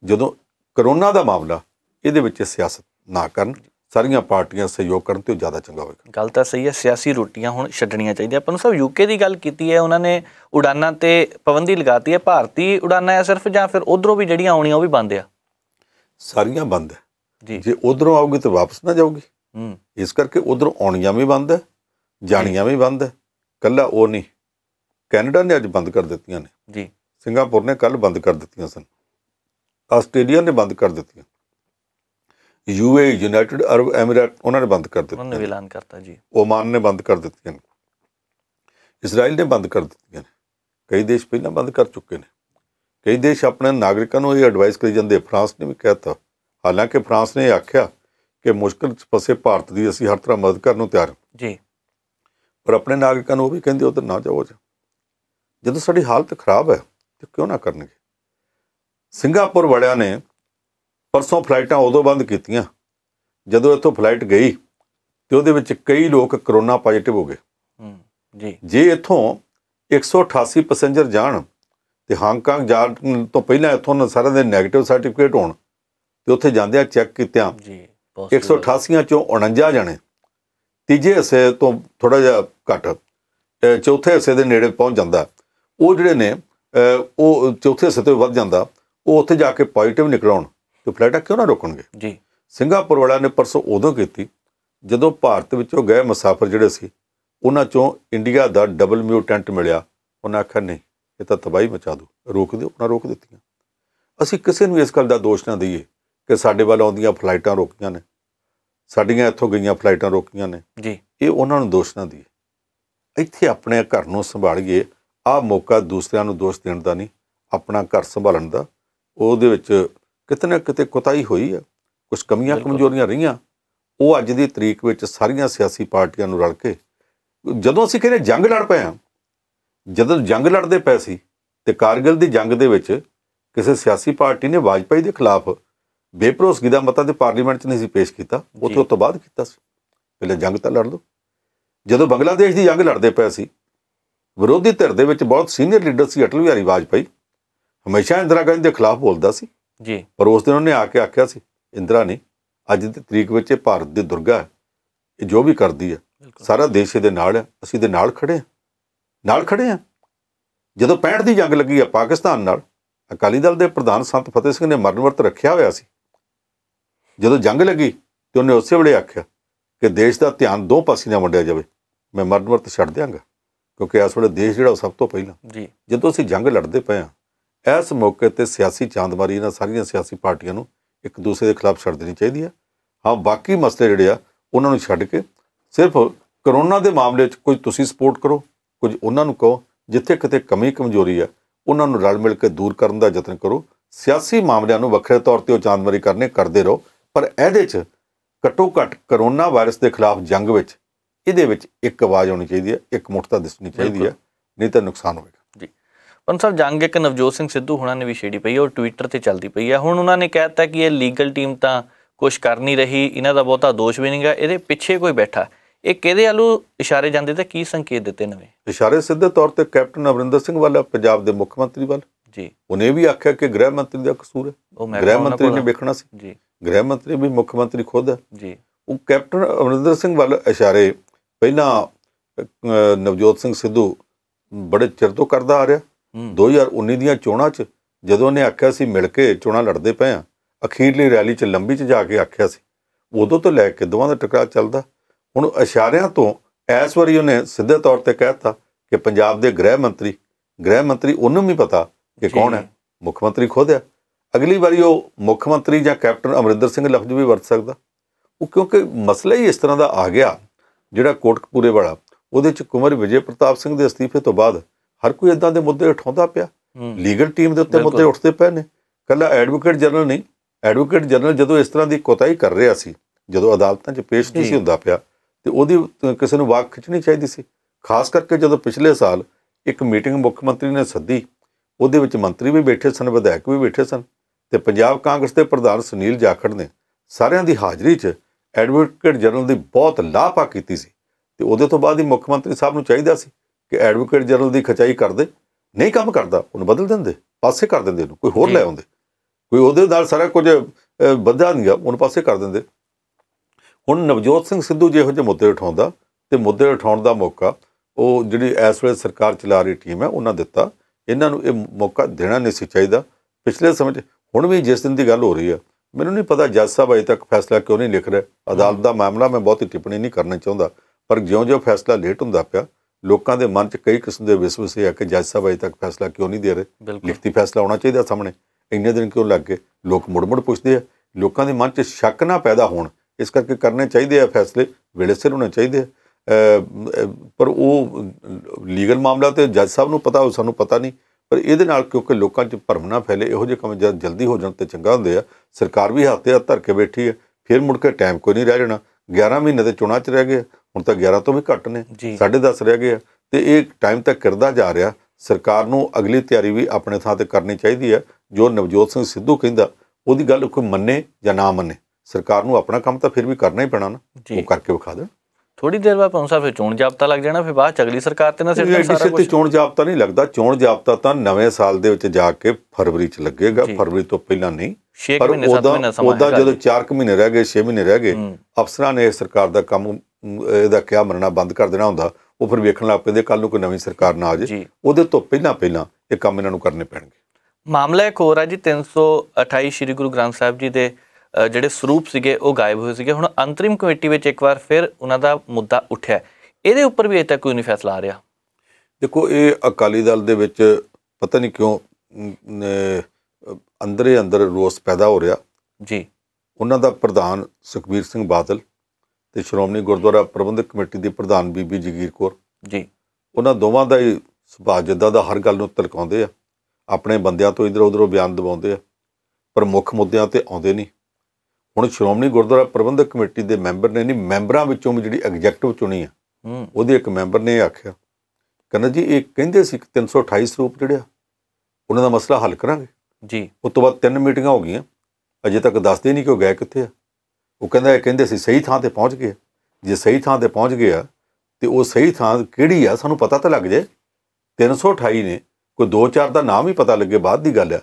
ਜਦੋਂ ਕਰੋਨਾ ਦਾ ਮਾਮਲਾ ਇਹਦੇ ਵਿੱਚ ਸਿਆਸਤ ਨਾ ਕਰਨ ਸਾਰੀਆਂ ਪਾਰਟੀਆਂ ਸਹਿਯੋਗ ਕਰਨ ਤੇ ਜ਼ਿਆਦਾ ਚੰਗਾ ਹੋਵੇਗਾ ਗੱਲ ਤਾਂ ਸਹੀ ਹੈ ਸਿਆਸੀ ਰੋਟੀਆਂ ਹੁਣ ਛੱਡਣੀਆਂ ਚਾਹੀਦੀਆਂ ਆਪਾਂ ਨੂੰ ਸਭ ਯੂਕੇ ਦੀ ਗੱਲ ਕੀਤੀ ਹੈ ਉਹਨਾਂ ਨੇ ਉਡਾਨਾਂ ਤੇ ਪਾਬੰਦੀ ਲਗਾਤੀ ਹੈ ਭਾਰਤੀ ਉਡਾਨਾਂ ਆ ਸਿਰਫ ਜਾਂ ਫਿਰ ਉਧਰੋਂ ਵੀ ਜਿਹੜੀਆਂ ਆਉਣੀਆਂ ਉਹ ਵੀ ਬੰਦ ਆ ਸਾਰੀਆਂ ਬੰਦ ਹੈ ਜੀ ਜੇ ਉਧਰੋਂ ਆਉਗੀ ਤਾਂ ਵਾਪਸ ਨਾ ਜਾਊਗੀ ਹੂੰ ਇਸ ਕਰਕੇ ਉਧਰੋਂ ਆਉਣੀਆਂ ਵੀ ਬੰਦ ਹੈ ਜਾਣੀਆਂ ਵੀ ਬੰਦ ਹੈ ਕੱਲਾ ਉਹ ਨਹੀਂ ਕੈਨੇਡਾ ਨੇ ਅੱਜ ਬੰਦ ਕਰ ਦਿੱਤੀਆਂ ਨੇ ਜੀ ਸਿੰਗਾਪੁਰ ਨੇ ਕੱਲ ਬੰਦ ਕਰ ਦਿੱਤੀਆਂ ਸਨ ਆਸਟ੍ਰੇਲੀਆ ਨੇ ਬੰਦ ਕਰ ਦਿੱਤੀਆਂ ਯੂਏ ਯੂਨਾਈਟਿਡ ਅਰਬ ਅਮੀਰਾਤ ਉਹਨਾਂ ਨੇ ਬੰਦ ਕਰ ਦਿੱਤੇ ਉਹਨਾਂ ਨੇ ਐਲਾਨ ਕਰਤਾ ਜੀ ਓਮਾਨ ਨੇ ਬੰਦ ਕਰ ਦਿੱਤੀਆਂ ਨੇ ਇਜ਼ਰਾਈਲ ਨੇ ਬੰਦ ਕਰ ਦਿੱਤੀਆਂ ਨੇ ਕਈ ਦੇਸ਼ ਪਹਿਲਾਂ ਬੰਦ ਕਰ ਚੁੱਕੇ ਨੇ ਕਈ ਦੇਸ਼ ਆਪਣੇ ਨਾਗਰਿਕਾਂ ਨੂੰ ਇਹ ਐਡਵਾਈਸ ਕਰੀ ਜਾਂਦੇ ਫਰਾਂਸ ਨੇ ਵੀ ਕਹਿਤਾ ਹਾਲਾਂਕਿ ਫਰਾਂਸ ਨੇ ਆਖਿਆ ਕਿ ਮੁਸ਼ਕਲ ਚ ਫਸੇ ਭਾਰਤ ਦੀ ਅਸੀਂ ਹਰ ਤਰ੍ਹਾਂ ਮਦਦ ਕਰਨ ਨੂੰ ਤਿਆਰ ਜੀ ਪਰ ਆਪਣੇ ਨਾਗਰਿਕਾਂ ਨੂੰ ਉਹ ਵੀ ਕਹਿੰਦੇ ਉਧਰ ਨਾ ਜਾਓ ਜਦੋਂ ਸਾਡੀ ਹਾਲਤ ਖਰਾਬ ਹੈ ਤੇ ਕਿਉਂ ਨਾ ਕਰਨਗੇ ਸਿੰਗਾਪੁਰ ਵਾਲਿਆਂ ਨੇ ਪਰਸੋਂ ਫਲਾਈਟਾਂ ਉਦੋਂ ਬੰਦ ਕੀਤੀਆਂ ਜਦੋਂ ਇੱਥੋਂ ਫਲਾਈਟ ਗਈ ਤੇ ਉਹਦੇ ਵਿੱਚ ਕਈ ਲੋਕ ਕਰੋਨਾ ਪੋਜ਼ਿਟਿਵ ਹੋ ਗਏ ਜੀ ਜੇ ਇੱਥੋਂ 188 ਪੈਸੇਂਜਰ ਜਾਣ ਤੇ ਹਾਂਗਕਾਂਗ ਜਾਣ ਤੋਂ ਪਹਿਲਾਂ ਇੱਥੋਂ ਨਾ ਸਾਰਿਆਂ ਦੇ ਨੈਗੇਟਿਵ ਸਰਟੀਫਿਕੇਟ ਹੋਣ ਤੇ ਉੱਥੇ ਜਾਂਦੇ ਆ ਚੈੱਕ ਕੀਤਿਆਂ ਜੀ 188 ਚੋਂ 49 ਜਣੇ ਤੀਜੇ ਹਿੱਸੇ ਤੋਂ ਥੋੜਾ ਜਿਹਾ ਘੱਟ ਚੌਥੇ ਹਿੱਸੇ ਦੇ ਨੇੜੇ ਪਹੁੰਚ ਜਾਂਦਾ ਉਹ ਜਿਹੜੇ ਨੇ ਉਹ ਚੌਥੇ ਹਿੱਸੇ ਤੇ ਵੱਧ ਜਾਂਦਾ ਉਹ ਉੱਥੇ ਜਾ ਕੇ ਪੋਜ਼ਿਟਿਵ ਨਿਕਲਣ ਤੇ ਫਲੈਟਾ ਕਿਉਂ ਨਾ ਰੋਕਣਗੇ ਜੀ ਸਿੰਗਾਪੁਰ ਵਾਲਿਆਂ ਨੇ ਪਰਸੋਂ ਉਦੋਂ ਕੀਤੀ ਜਦੋਂ ਭਾਰਤ ਵਿੱਚੋਂ ਗਏ ਮੁਸਾਫਰ ਜਿਹੜੇ ਸੀ ਉਹਨਾਂ ਚੋਂ ਇੰਡੀਆ ਦਾ ਡਬਲ ਮਿਊਟੈਂਟ ਮਿਲਿਆ ਉਹਨਾਂ ਆਖਿਆ ਨਹੀਂ ਇਹ ਤਾਂ ਤਬਾਹੀ ਮਚਾ ਦੋ ਰੋਕ ਦਿਓ ਉਹਨਾਂ ਰੋਕ ਦਿੱਤੀਆਂ ਅਸੀਂ ਕਿਸੇ ਨੂੰ ਇਸ ਗੱਲ ਦਾ ਦੋਸ਼ ਨਾ ਦਈਏ ਕਿ ਸਾਡੇ ਵੱਲ ਆਉਂਦੀਆਂ ਫਲਾਈਟਾਂ ਰੋਕੀਆਂ ਨੇ ਸਾਡੀਆਂ ਇੱਥੋਂ ਗਈਆਂ ਫਲਾਈਟਾਂ ਰੋਕੀਆਂ ਨੇ ਜੀ ਇਹ ਉਹਨਾਂ ਨੂੰ ਦੋਸ਼ ਨਾ ਦਈਏ ਇੱਥੇ ਆਪਣੇ ਘਰ ਨੂੰ ਸੰਭਾਲੀਏ ਆ ਮੌਕਾ ਦੂਸਰਿਆਂ ਨੂੰ ਦੋਸ਼ ਦੇਣ ਦਾ ਨਹੀਂ ਆਪਣਾ ਘਰ ਸੰਭਾਲਣ ਦਾ ਉਹਦੇ ਵਿੱਚ ਕਿਤਨੇ ਕਿਤੇ ਕੁਤਾਈ ਹੋਈ ਆ ਕੁਝ ਕਮੀਆਂ ਕਮਜ਼ੋਰੀਆਂ ਰਹੀਆਂ ਉਹ ਅੱਜ ਦੀ ਤਰੀਕ ਵਿੱਚ ਸਾਰੀਆਂ ਸਿਆਸੀ ਪਾਰਟੀਆਂ ਨੂੰ ਰਲ ਕੇ ਜਦੋਂ ਅਸੀਂ ਕਹਿੰਦੇ ਜੰਗ ਲੜ ਪਏ ਆ ਜਦੋਂ ਜੰਗ ਲੜਦੇ ਪਏ ਸੀ ਤੇ ਕਾਰਗਿਲ ਦੀ ਜੰਗ ਦੇ ਵਿੱਚ ਕਿਸੇ ਸਿਆਸੀ ਪਾਰਟੀ ਨੇ ਵਾਜਪਾਈ ਦੇ ਖਿਲਾਫ ਬੇਪਰੋਸਗੀ ਦਾ ਮਤਾ ਤੇ ਪਾਰਲੀਮੈਂਟ 'ਚ ਨਹੀਂ ਸੀ ਪੇਸ਼ ਕੀਤਾ ਉਹ ਤੋਂ ਬਾਅਦ ਕੀਤਾ ਸੀ ਪਹਿਲੇ ਜੰਗ ਤਾਂ ਲੜ ਲਓ ਜਦੋਂ ਬੰਗਲਾਦੇਸ਼ ਦੀ ਜੰਗ ਲੜਦੇ ਪਏ ਸੀ ਵਿਰੋਧੀ ਧਿਰ ਦੇ ਵਿੱਚ ਬਹੁਤ ਸੀਨੀਅਰ ਲੀਡਰ ਸੀ ਅਟਲ ਬਿਹਾਰੀ ਵਾਜਪਾਈ ਹਮੇਸ਼ਾ ਇੰਦਰਾ ਗਾਂਧੀ ਦੇ ਖਿਲਾਫ ਬੋਲਦਾ ਸੀ ਜੀ ਪਰ ਉਸ ਦਿਨ ਉਹਨੇ ਆ ਕੇ ਆਖਿਆ ਸੀ ਇੰਦਰਾ ਨੇ ਅੱਜ ਦੀ ਤਰੀਕ ਵਿੱਚ ਇਹ ਭਾਰਤ ਦੀ ਦੁਰਗਾ ਹੈ ਇਹ ਜੋ ਵੀ ਕਰਦੀ ਹੈ ਸਾਰਾ ਦੇਸ਼ ਇਹਦੇ ਨਾਲ ਹੈ ਅਸੀਂ ਦੇ ਨਾਲ ਖੜੇ ਹਾਂ ਨਾਲ ਖੜੇ ਹਾਂ ਜਦੋਂ 65 ਦੀ ਜੰਗ ਲੱਗੀ ਹੈ ਪਾਕਿਸਤਾਨ ਨਾਲ ਅਕਾਲੀ ਦਲ ਦੇ ਪ੍ਰਧਾਨ ਸੰਤ ਫਤਿਹ ਸਿੰਘ ਨੇ ਮਰਨ ਵਰਤ ਰੱਖਿਆ ਹੋਇਆ ਸੀ ਜਦੋਂ ਜੰਗ ਲੱਗੀ ਤੇ ਉਹਨੇ ਉਸੇ ਵੇਲੇ ਆਖਿਆ ਕਿ ਦੇਸ਼ ਦਾ ਧਿਆਨ ਦੋ ਪਾਸੇ ਨਾ ਵੰਡਿਆ ਜਾਵੇ ਮੈਂ ਮਰਨ ਵਰਤ ਛੱਡ ਦਿਆਂਗਾ ਕਿਉਂਕਿ ਇਸ ਵੇਲੇ ਦੇਸ਼ ਜਿਹੜਾ ਸਭ ਤੋਂ ਪਹਿਲਾਂ ਜੀ ਜਦੋਂ ਅਸੀਂ ਜੰਗ ਲੜਦੇ ਪਏ ਆ ਇਸ ਮੌਕੇ ਤੇ ਸਿਆਸੀ ਚਾਂਦਮਾਰੀ ਇਹਨਾਂ ਸਾਰੀਆਂ ਸਿਆਸੀ ਪਾਰਟੀਆਂ ਨੂੰ ਇੱਕ ਦੂਸਰੇ ਦੇ ਖਿਲਾਫ ਛੱਡ ਦੇਣੀ ਚਾਹੀਦੀ ਆ ਹਾਂ ਬਾਕੀ ਮਸਲੇ ਜਿਹੜੇ ਆ ਉਹਨਾਂ ਨੂੰ ਛੱਡ ਕੇ ਸਿਰਫ ਕਰੋਨਾ ਦੇ ਮਾਮਲੇ 'ਚ ਕੁਝ ਤੁਸੀਂ ਸਪੋਰਟ ਕਰੋ ਕੁਝ ਉਹਨਾਂ ਨੂੰ ਕਹੋ ਜਿੱਥੇ ਕਿਤੇ ਕਮੀ ਕਮਜ਼ੋਰੀ ਆ ਉਹਨਾਂ ਨੂੰ ਰਲ ਮਿਲ ਕੇ ਦੂਰ ਕਰਨ ਦਾ ਯਤਨ ਕਰੋ ਸਿਆਸੀ ਮਾਮਲਿਆਂ ਨੂੰ ਵੱਖਰੇ ਤੌਰ ਤੇ ਉਹ ਚਾਂਦਮਾਰੀ ਕਰਨੇ ਕਰਦੇ ਰਹੋ ਪਰ ਇਹਦੇ 'ਚ ਘੱਟੋ ਘੱਟ ਕਰੋਨਾ ਵਾਇਰਸ ਦੇ ਖਿਲਾਫ ਜੰਗ ਵਿੱਚ ਇਹਦੇ ਵਿੱਚ ਇੱਕ ਆਵਾਜ਼ ਆਉਣੀ ਚਾਹੀਦੀ ਹੈ ਇੱਕ ਤਾਂ ਦਿਸਣੀ ਚਾਹੀਦੀ ਹੈ ਨਹੀਂ ਤਾਂ ਨੁਕਸਾਨ ਹੋਵੇਗਾ ਜੀ ਪਰ ਸਾਹਿਬ ਜੰਗ ਇੱਕ ਨਵਜੋਤ ਸਿੰਘ ਸਿੱਧੂ ਹੁਣਾਂ ਨੇ ਵੀ ਛੇੜੀ ਪਈ ਹੈ ਉਹ ਟਵਿੱਟਰ ਤੇ ਚੱਲਦੀ ਪਈ ਹੈ ਹੁਣ ਉਹਨਾਂ ਨੇ ਕਹਿਤਾ ਕਿ ਇਹ ਲੀਗਲ ਟੀਮ ਤਾਂ ਕੁਝ ਕਰ ਨਹੀਂ ਰਹੀ ਇਹਨਾਂ ਦਾ ਬਹੁਤਾ ਦੋਸ਼ ਵੀ ਨਹੀਂਗਾ ਇਹਦੇ ਪਿੱਛੇ ਕੋਈ ਬੈਠਾ ਇਹ ਕਿਹਦੇ ਵੱਲੋਂ ਇਸ਼ਾਰੇ ਜਾਂਦੇ ਤਾਂ ਕੀ ਸੰਕੇਤ ਦਿੱਤੇ ਨਵੇਂ ਇਸ਼ਾਰੇ ਸਿੱਧੇ ਤੌਰ ਤੇ ਕੈਪਟਨ ਅਮਰਿੰਦਰ ਸਿੰਘ ਵੱਲ ਪੰਜਾਬ ਦੇ ਮੁੱਖ ਮੰਤਰੀ ਵੱਲ ਜੀ ਉਹਨੇ ਵੀ ਆਖਿਆ ਕਿ ਗ੍ਰਹਿ ਮੰਤਰੀ ਦਾ ਕਸੂਰ ਹੈ ਗ੍ਰਹਿ ਮੰਤਰੀ ਨੇ ਵੇਖਣਾ ਸੀ ਜੀ ਗ੍ਰਹਿ ਮੰਤਰੀ ਵੀ ਮੁੱਖ ਮੰਤਰੀ ਖੁਦ ਹੈ ਜੀ ਉਹ ਕੈਪਟਨ ਅਮਰਿੰਦਰ ਸਿੰਘ ਵੱਲ ਇਸ਼ਾਰੇ ਪਹਿਲਾਂ ਨਵਜੋਤ ਸਿੰਘ ਸਿੱਧੂ ਬੜੇ ਚਿਰ ਤੋਂ ਕਰਦਾ ਆ ਰਿਹਾ 2019 ਦੀਆਂ ਚੋਣਾਂ 'ਚ ਜਦੋਂ ਉਹਨੇ ਆਖਿਆ ਸੀ ਮਿਲ ਕੇ ਚੋਣਾਂ ਲੜਦੇ ਪਏ ਆ ਅਖੀਰਲੀ ਰੈਲੀ 'ਚ ਲੰਬੀ 'ਚ ਜਾ ਕੇ ਆਖਿਆ ਸੀ ਉਦੋਂ ਤੋਂ ਲੈ ਕੇ ਦੋਵਾਂ ਦਾ ਟਕਰਾਅ ਚੱਲਦਾ ਹੁਣ ਇਸ਼ਾਰਿਆਂ ਤੋਂ ਐਸ ਵਾਰੀ ਉਹਨੇ ਸਿੱਧੇ ਤੌਰ ਤੇ ਕਹਿਤਾ ਕਿ ਪੰਜਾਬ ਦੇ ਗ੍ਰਹਿ ਮੰਤਰੀ ਗ੍ਰਹਿ ਮੰਤਰੀ ਉਹਨੂੰ ਵੀ ਪਤਾ ਕਿ ਕੌਣ ਹੈ ਮੁੱਖ ਮੰਤਰੀ ਖੁਦ ਹੈ ਅਗਲੀ ਵਾਰੀ ਉਹ ਮੁੱਖ ਮੰਤਰੀ ਜਾਂ ਕੈਪਟਨ ਅਮਰਿੰਦਰ ਸਿੰਘ ਲਖਜੂ ਵੀ ਵਰਤ ਸਕਦਾ ਉਹ ਕਿਉਂਕਿ ਮਸਲਾ ਹੀ ਇਸ ਤਰ੍ਹਾਂ ਦਾ ਆ ਗਿਆ ਜਿਹੜਾ ਕੋਟਕਪੂਰੇ ਵਾਲਾ ਉਹਦੇ ਚ ਕੁਮਰ ਵਿਜੇ ਪ੍ਰਤਾਪ ਸਿੰਘ ਦੇ ਅਸਤੀਫੇ ਤੋਂ ਬਾਅਦ ਹਰ ਕੋਈ ਇਦਾਂ ਦੇ ਮੁੱਦੇ ਉਠਾਉਂਦਾ ਪਿਆ ਲੀਗਲ ਟੀਮ ਦੇ ਉੱਤੇ ਮੁੱਦੇ ਉੱਠਦੇ ਪਏ ਨੇ ਕੱਲਾ ਐਡਵੋਕੇਟ ਜਨਰਲ ਨਹੀਂ ਐਡਵੋਕੇਟ ਜਨਰਲ ਜਦੋਂ ਇਸ ਤਰ੍ਹਾਂ ਦੀ ਕੋਤਾਹੀ ਕਰ ਰਿਹਾ ਸੀ ਜਦੋਂ ਅਦਾਲਤਾਂ 'ਚ ਪੇਸ਼ ਨਹੀਂ ਸੀ ਹੁੰਦਾ ਪਿਆ ਤੇ ਉਹਦੀ ਕਿਸੇ ਨੂੰ ਵਾਕ ਖਿੱਚਣੀ ਚਾਹੀਦੀ ਸੀ ਖਾਸ ਕਰਕੇ ਜਦੋਂ ਪਿਛਲੇ ਸਾਲ ਇੱਕ ਮੀਟਿੰਗ ਮੁੱਖ ਮੰਤਰੀ ਨੇ ਸੱਦੀ ਉਹਦੇ ਵਿੱਚ ਮੰਤਰੀ ਵੀ ਬੈਠੇ ਸਨ ਵਿਧਾਇਕ ਵੀ ਬੈਠੇ ਸਨ ਤੇ ਪੰਜਾਬ ਕਾਂਗਰਸ ਦੇ ਪ੍ਰਧਾਨ ਸੁਨੀਲ ਜਾਖੜ ਨੇ ਸਾਰਿਆਂ ਦੀ ਹਾਜ਼ਰੀ 'ਚ ਐਡਵੋਕੇਟ ਜਨਰਲ ਦੀ ਬਹੁਤ ਲਾਪਾ ਕੀਤੀ ਸੀ ਤੇ ਉਹਦੇ ਤੋਂ ਬਾਅਦ ਹੀ ਮੁੱਖ ਮੰਤਰੀ ਸਾਹਿਬ ਨੂੰ ਚਾਹੀਦਾ ਸੀ ਕਿ ਐਡਵੋਕੇਟ ਜਨਰਲ ਦੀ ਖਚਾਈ ਕਰਦੇ ਨਹੀਂ ਕੰਮ ਕਰਦਾ ਉਹਨੂੰ ਬਦਲ ਦਿੰਦੇ ਪਾਸੇ ਕਰ ਦਿੰਦੇ ਉਹਨੂੰ ਕੋਈ ਹੋਰ ਲੈ ਆਉਂਦੇ ਕੋਈ ਉਹਦੇ ਨਾਲ ਸਾਰਾ ਕੁਝ ਵਧਾ ਨਹੀਂ ਗਿਆ ਉਹਨੂੰ ਪਾਸੇ ਕਰ ਦਿੰਦੇ ਹੁਣ ਨਵਜੋਤ ਸਿੰਘ ਸਿੱਧੂ ਜਿਹੋ ਜਿਹੇ ਮੁੱਦੇ ਉਠਾਉਂਦਾ ਤੇ ਮੁੱਦੇ ਉਠਾਉਣ ਦਾ ਮੌਕਾ ਉਹ ਜਿਹੜੀ ਇਸ ਵੇਲੇ ਸਰਕਾਰ ਚਲਾ ਰਹੀ ਟੀਮ ਹੈ ਉਹਨਾਂ ਦਿੱਤਾ ਇਹਨਾਂ ਨੂੰ ਇਹ ਮੌਕਾ ਦੇਣਾ ਨਹੀਂ ਸੀ ਚਾਹੀਦਾ ਪਿਛਲੇ ਸਮੇਂ 'ਚ ਹੁਣ ਵੀ ਜਿਸ ਦਿਨ ਦੀ ਗੱਲ ਹੋ ਰਹੀ ਹੈ ਮੈਨੂੰ ਨਹੀਂ ਪਤਾ ਜੱਜ ਸਾਹਿਬ ਅਜੇ ਤੱਕ ਫੈਸਲਾ ਕਿਉਂ ਨਹੀਂ ਲਿਖ ਰਹੇ ਅਦਾਲਤ ਦਾ ਮਾਮਲਾ ਮੈਂ ਬਹੁਤੀ ਟਿੱਪਣੀ ਨਹੀਂ ਕਰਨਾ ਚਾਹੁੰਦਾ ਪਰ ਜਿਉਂ-ਜਿਉਂ ਫੈਸਲਾ ਲੇਟ ਹੁੰਦਾ ਪਿਆ ਲੋਕਾਂ ਦੇ ਮਨ 'ਚ ਕਈ ਕਿਸਮ ਦੇ ਵਿਸਵਸੇ ਆ ਕਿ ਜੱਜ ਸਾਹਿਬ ਅਜੇ ਤੱਕ ਫੈਸਲਾ ਕਿਉਂ ਨਹੀਂ ਦੇ ਰਹੇ ਲਿਖਤੀ ਫੈਸਲਾ ਹੋਣਾ ਚਾਹੀਦਾ ਸਾਹਮਣੇ ਇੰਨੇ ਦਿਨ ਕਿਉਂ ਲੱਗ ਗਏ ਲੋਕ ਮੁੜ-ਮੁੜ ਪੁੱਛਦੇ ਆ ਲੋਕਾਂ ਦੇ ਮਨ 'ਚ ਸ਼ੱਕ ਨਾ ਪੈਦਾ ਹੋਣ ਇਸ ਕਰਕੇ ਕਰਨੇ ਚਾਹੀਦੇ ਆ ਫੈਸਲੇ ਵੇਲੇ ਸਿਰ ਹੋਣੇ ਚਾਹੀਦੇ ਆ ਪਰ ਉਹ ਲੀਗਲ ਮਾਮਲਾ ਤੇ ਜੱਜ ਸਾਹਿਬ ਨੂੰ ਪਤਾ ਹੋ ਸਾਨੂੰ ਪਤਾ ਨਹੀਂ ਪਰ ਇਹਦੇ ਨਾਲ ਕਿਉਂਕਿ ਲੋਕਾਂ 'ਚ ਭਰਮ ਨਾ ਫੈਲੇ ਇਹੋ ਜਿਹੇ ਕੰਮ ਜਦ ਜਲਦੀ ਹੋ ਜਾਣ ਤੇ ਚੰਗਾ ਹੁੰਦੇ ਆ ਸਰਕਾਰ ਵੀ ਹੱਥ ਤੇ ਹੱਥ ਧਰ ਕੇ ਬੈਠੀ ਹੈ ਫਿਰ ਮੁੜ ਕੇ ਟਾਈਮ ਕੋਈ ਨਹੀਂ ਰਹਿ ਜਾਣਾ 11 ਮਹੀਨੇ ਤੇ ਚੋਣਾਂ 'ਚ ਰਹਿ ਗਏ ਹੁਣ ਤਾਂ 11 ਤੋਂ ਵੀ ਘੱਟ ਨੇ 10.5 ਰਹਿ ਗਏ ਤੇ ਇਹ ਟਾਈਮ ਤੱਕ ਕਰਦਾ ਜਾ ਰਿਹਾ ਸਰਕਾਰ ਨੂੰ ਅਗਲੀ ਤਿਆਰੀ ਵੀ ਆਪਣੇ ਥਾਂ ਤੇ ਕਰਨੀ ਚਾਹੀਦੀ ਹੈ ਜੋ ਨਵਜੋਤ ਸਿੰਘ ਸਿੱਧੂ ਕਹਿੰਦਾ ਉਹਦੀ ਗੱਲ ਕੋਈ ਮੰਨੇ ਜਾਂ ਨਾ ਮੰਨੇ ਸਰਕਾਰ ਨੂੰ ਆਪਣਾ ਕੰਮ ਤਾਂ ਫਿਰ ਵੀ ਕਰਨਾ ਹੀ ਪੈਣਾ ਨਾ ਉਹ ਕਰਕੇ ਵਿਖਾ ਦੇਣ ਥੋੜੀ ਦੇਰ ਬਾਅਦ ਪੰਜ ਫਿਰ ਚੋਣ ਜਾਬਤਾ ਲੱਗ ਜਾਣਾ ਫਿਰ ਬਾਅਦ ਚ ਅਗਲੀ ਸਰਕਾਰ ਤੇ ਨਾ ਸਿਰ ਸਾਰਾ ਕੁਝ ਚੋਣ ਜਾਬਤਾ ਨਹੀਂ ਲੱਗਦਾ ਚੋਣ ਜਾਬਤਾ ਤਾਂ ਨਵੇਂ ਸਾਲ ਦੇ ਵਿੱਚ ਜਾ ਕੇ ਫਰਵਰੀ ਚ ਲੱਗੇਗਾ ਫਰਵਰੀ ਤੋਂ ਪਹਿਲਾਂ ਨਹੀਂ 6 ਮਹੀਨੇ 7 ਮਹੀਨੇ ਸਮਾਂ ਉਹਦਾ ਜਦੋਂ 4 ਮਹੀਨੇ ਰਹਿ ਗਏ 6 ਮਹੀਨੇ ਰਹਿ ਗਏ ਅਫਸਰਾਂ ਨੇ ਸਰਕਾਰ ਦਾ ਕੰਮ ਇਹਦਾ ਕਿਆ ਮਰਨਾ ਬੰਦ ਕਰ ਦੇਣਾ ਹੁੰਦਾ ਉਹ ਫਿਰ ਵੇਖਣ ਲੱਗ ਪੈਂਦੇ ਕੱਲ ਨੂੰ ਕੋਈ ਨਵੀਂ ਸਰਕਾਰ ਨਾ ਆ ਜੇ ਉਹਦੇ ਤੋਂ ਪਹਿਲਾਂ ਪਹਿਲਾਂ ਇਹ ਕੰਮ ਇਹਨਾਂ ਨੂੰ ਕਰਨੇ ਪੈਣਗੇ ਮਾਮਲਾ ਇੱਕ ਹੋਰ ਹੈ ਜੀ 328 ਸ੍ਰੀ ਗੁਰੂ ਗ੍ਰੰਥ ਸਾਹਿਬ ਜੀ ਦੇ ਜਿਹੜੇ ਸਰੂਪ ਸੀਗੇ ਉਹ ਗਾਇਬ ਹੋਏ ਸੀਗੇ ਹੁਣ ਅੰਤਰਿਮ ਕਮੇਟੀ ਵਿੱਚ ਇੱਕ ਵਾਰ ਫਿਰ ਉਹਨਾਂ ਦਾ ਮੁੱਦਾ ਉੱਠਿਆ ਇਹਦੇ ਉੱਪਰ ਵੀ ਅਜੇ ਤੱਕ ਕੋਈ ਨਹੀਂ ਫੈਸਲਾ ਆ ਰਿਹਾ ਦੇਖੋ ਇਹ ਅਕਾਲੀ ਦਲ ਦੇ ਵਿੱਚ ਪਤਾ ਨਹੀਂ ਕਿਉਂ ਅੰਦਰੇ ਅੰਦਰ ਰੋਸ ਪੈਦਾ ਹੋ ਰਿਹਾ ਜੀ ਉਹਨਾਂ ਦਾ ਪ੍ਰਧਾਨ ਸੁਖਬੀਰ ਸਿੰਘ ਬਾਦਲ ਤੇ ਸ਼੍ਰੋਮਣੀ ਗੁਰਦੁਆਰਾ ਪ੍ਰਬੰਧਕ ਕਮੇਟੀ ਦੀ ਪ੍ਰਧਾਨ ਬੀਬੀ ਜਗੀਰ ਕੌਰ ਜੀ ਉਹਨਾਂ ਦੋਵਾਂ ਦਾ ਹੀ ਸੁਭਾਅ ਜਿੱਦਾਂ ਦਾ ਹਰ ਗੱਲ ਨੂੰ ਤਲਕਾਉਂਦੇ ਆ ਆਪਣੇ ਬੰਦਿਆਂ ਤੋਂ ਇਧਰ ਉਧਰੋਂ ਬਿਆਨ ਦਵਾਉਂਦੇ ਆ ਪਰ ਮੁੱਖ ਮੁੱਦਿਆਂ ਤੇ ਆਉਂਦੇ ਨਹੀਂ ਹੁਣ ਸ਼੍ਰੋਮਣੀ ਗੁਰਦੁਆਰਾ ਪ੍ਰਬੰਧਕ ਕਮੇਟੀ ਦੇ ਮੈਂਬਰ ਨੇ ਨਹੀਂ ਮੈਂਬਰਾਂ ਵਿੱਚੋਂ ਜਿਹੜੀ ਐਗਜ਼ੈਕਟਿਵ ਚੁਣੀ ਆ ਉਹਦੇ ਇੱਕ ਮੈਂਬਰ ਨੇ ਆਖਿਆ ਕਹਿੰਦਾ ਜੀ ਇਹ ਕਹਿੰਦੇ ਸੀ ਕਿ 328 ਸਰੂਪ ਜਿਹੜਿਆ ਉਹਨਾਂ ਦਾ ਮਸਲਾ ਹੱਲ ਕਰਾਂਗੇ ਜੀ ਉਸ ਤੋਂ ਬਾਅਦ ਤਿੰਨ ਮੀਟਿੰਗਾਂ ਹੋ ਗਈਆਂ ਅਜੇ ਤੱਕ ਦੱਸਦੇ ਨਹੀਂ ਕਿ ਉਹ ਗਏ ਕਿੱਥੇ ਆ ਉਹ ਕਹਿੰਦਾ ਇਹ ਕਹਿੰਦੇ ਸੀ ਸਹੀ ਥਾਂ ਤੇ ਪਹੁੰਚ ਗਏ ਜੇ ਸਹੀ ਥਾਂ ਤੇ ਪਹੁੰਚ ਗਿਆ ਤੇ ਉਹ ਸਹੀ ਥਾਂ ਕਿਹੜੀ ਆ ਸਾਨੂੰ ਪਤਾ ਤਾਂ ਲੱਗ ਜੇ 328 ਨੇ ਕੋਈ 2-4 ਦਾ ਨਾਮ ਹੀ ਪਤਾ ਲੱਗੇ ਬਾਅਦ ਦੀ ਗੱਲ ਆ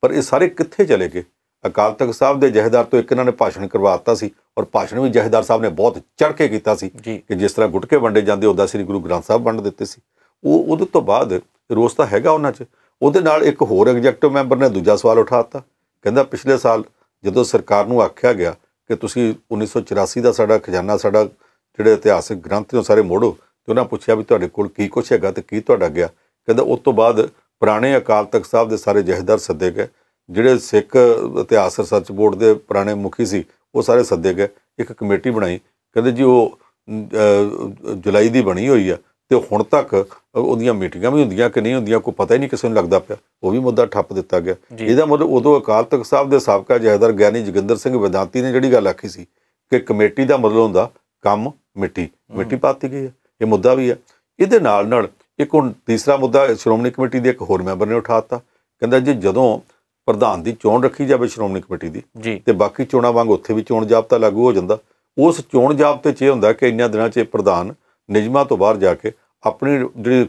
ਪਰ ਇਹ ਸਾਰੇ ਕਿੱਥੇ ਚਲੇ ਗਏ ਅਕਾਲ ਤਖਤ ਸਾਹਿਬ ਦੇ ਜਹੇਦਾਰ ਤੋਂ ਇੱਕ ਇਹਨਾਂ ਨੇ ਭਾਸ਼ਣ ਕਰਵਾ ਦਿੱਤਾ ਸੀ ਔਰ ਭਾਸ਼ਣ ਵੀ ਜਹੇਦਾਰ ਸਾਹਿਬ ਨੇ ਬਹੁਤ ਚੜ ਕੇ ਕੀਤਾ ਸੀ ਕਿ ਜਿਸ ਤਰ੍ਹਾਂ ਗੁਟਕੇ ਵੰਡੇ ਜਾਂਦੇ ਉਹਦਾ ਸ੍ਰੀ ਗੁਰੂ ਗ੍ਰੰਥ ਸਾਹਿਬ ਵੰਡ ਦਿੱਤੇ ਸੀ ਉਹ ਉਹਦੇ ਤੋਂ ਬਾਅਦ ਰੋਸ ਤਾਂ ਹੈਗਾ ਉਹਨਾਂ 'ਚ ਉਹਦੇ ਨਾਲ ਇੱਕ ਹੋਰ ਐਗਜੈਕਟਿਵ ਮੈਂਬਰ ਨੇ ਦੂਜਾ ਸਵਾਲ ਉਠਾਤਾ ਕਹਿੰਦਾ ਪਿਛਲੇ ਸਾਲ ਜਦੋਂ ਸਰਕਾਰ ਨੂੰ ਆਖਿਆ ਗਿਆ ਕਿ ਤੁਸੀਂ 1984 ਦਾ ਸਾਡਾ ਖਜ਼ਾਨਾ ਸਾਡਾ ਜਿਹੜੇ ਇਤਿਹਾਸਿਕ ਗ੍ਰੰਥ ਨੇ ਸਾਰੇ ਮੋੜੋ ਤੇ ਉਹਨਾਂ ਪੁੱਛਿਆ ਵੀ ਤੁਹਾਡੇ ਕੋਲ ਕੀ ਕੁਛ ਹੈਗਾ ਤੇ ਕੀ ਤੁਹਾਡਾ ਗਿਆ ਕਹਿੰਦਾ ਉਸ ਤੋਂ ਬਾਅਦ ਪੁਰਾਣੇ ਅਕਾਲ ਤਖਤ ਸਾਹਿਬ ਦੇ ਸਾਰੇ ਜਹੇਦਾਰ ਸੱਦੇ ਗਏ ਜਿਹੜੇ ਸਿੱਖ ਇਤਿਹਾਸ ਰਿਸਰਚ ਬੋਰਡ ਦੇ ਪੁਰਾਣੇ ਮੁਖੀ ਸੀ ਉਹ ਸਾਰੇ ਸੱਦੇ ਗਏ ਇੱਕ ਕਮੇਟੀ ਬਣਾਈ ਕਹਿੰਦੇ ਜੀ ਉਹ ਜੁਲਾਈ ਦੀ ਬਣੀ ਹੋਈ ਆ ਤੇ ਹੁਣ ਤੱਕ ਉਹਦੀਆਂ ਮੀਟਿੰਗਾਂ ਵੀ ਹੁੰਦੀਆਂ ਕਿ ਨਹੀਂ ਹੁੰਦੀਆਂ ਕੋਈ ਪਤਾ ਹੀ ਨਹੀਂ ਕਿਸੇ ਨੂੰ ਲੱਗਦਾ ਪਿਆ ਉਹ ਵੀ ਮੁੱਦਾ ਠੱਪ ਦਿੱਤਾ ਗਿਆ ਇਹਦਾ ਮਤਲਬ ਉਦੋਂ ਅਕਾਲ ਤਖਤ ਸਾਹਿਬ ਦੇ ਸਾਬਕਾ ਜਹਦਰ ਗਿਆਨੀ ਜਗਿੰਦਰ ਸਿੰਘ ਵਿਦਾਂਤੀ ਨੇ ਜਿਹੜੀ ਗੱਲ ਆਖੀ ਸੀ ਕਿ ਕਮੇਟੀ ਦਾ ਮਤਲਬ ਹੁੰਦਾ ਕੰਮ ਮਿੱਟੀ ਮਿੱਟੀ ਪਾਤੀ ਗਈ ਹੈ ਇਹ ਮੁੱਦਾ ਵੀ ਹੈ ਇਹਦੇ ਨਾਲ ਨਾਲ ਇੱਕ ਹੁਣ ਤੀਸਰਾ ਮੁੱਦਾ ਸ਼੍ਰੋਮਣੀ ਕਮੇਟੀ ਦੇ ਇੱਕ ਹੋਰ ਮੈਂਬਰ ਨੇ ਉਠਾਤਾ ਕਹਿੰਦਾ ਜੀ ਜਦੋਂ ਪ੍ਰਧਾਨ ਦੀ ਚੋਣ ਰੱਖੀ ਜਾਵੇ ਸ਼੍ਰੋਮਣੀ ਕਮੇਟੀ ਦੀ ਤੇ ਬਾਕੀ ਚੋਣਾਂ ਵਾਂਗ ਉੱਥੇ ਵੀ ਚੋਣ ਜਾਬਤਾ ਲਾਗੂ ਹੋ ਜਾਂਦਾ ਉਸ ਚੋਣ ਜਾਬਤੇ 'ਚ ਇਹ ਹੁੰਦਾ ਕਿ ਇੰਨਾ ਦਿਨਾਂ 'ਚ ਪ੍ਰਧਾਨ ਨਿਜਮਾ ਤੋਂ ਬਾਹਰ ਜਾ ਕੇ ਆਪਣੀ ਜਿਹੜੀ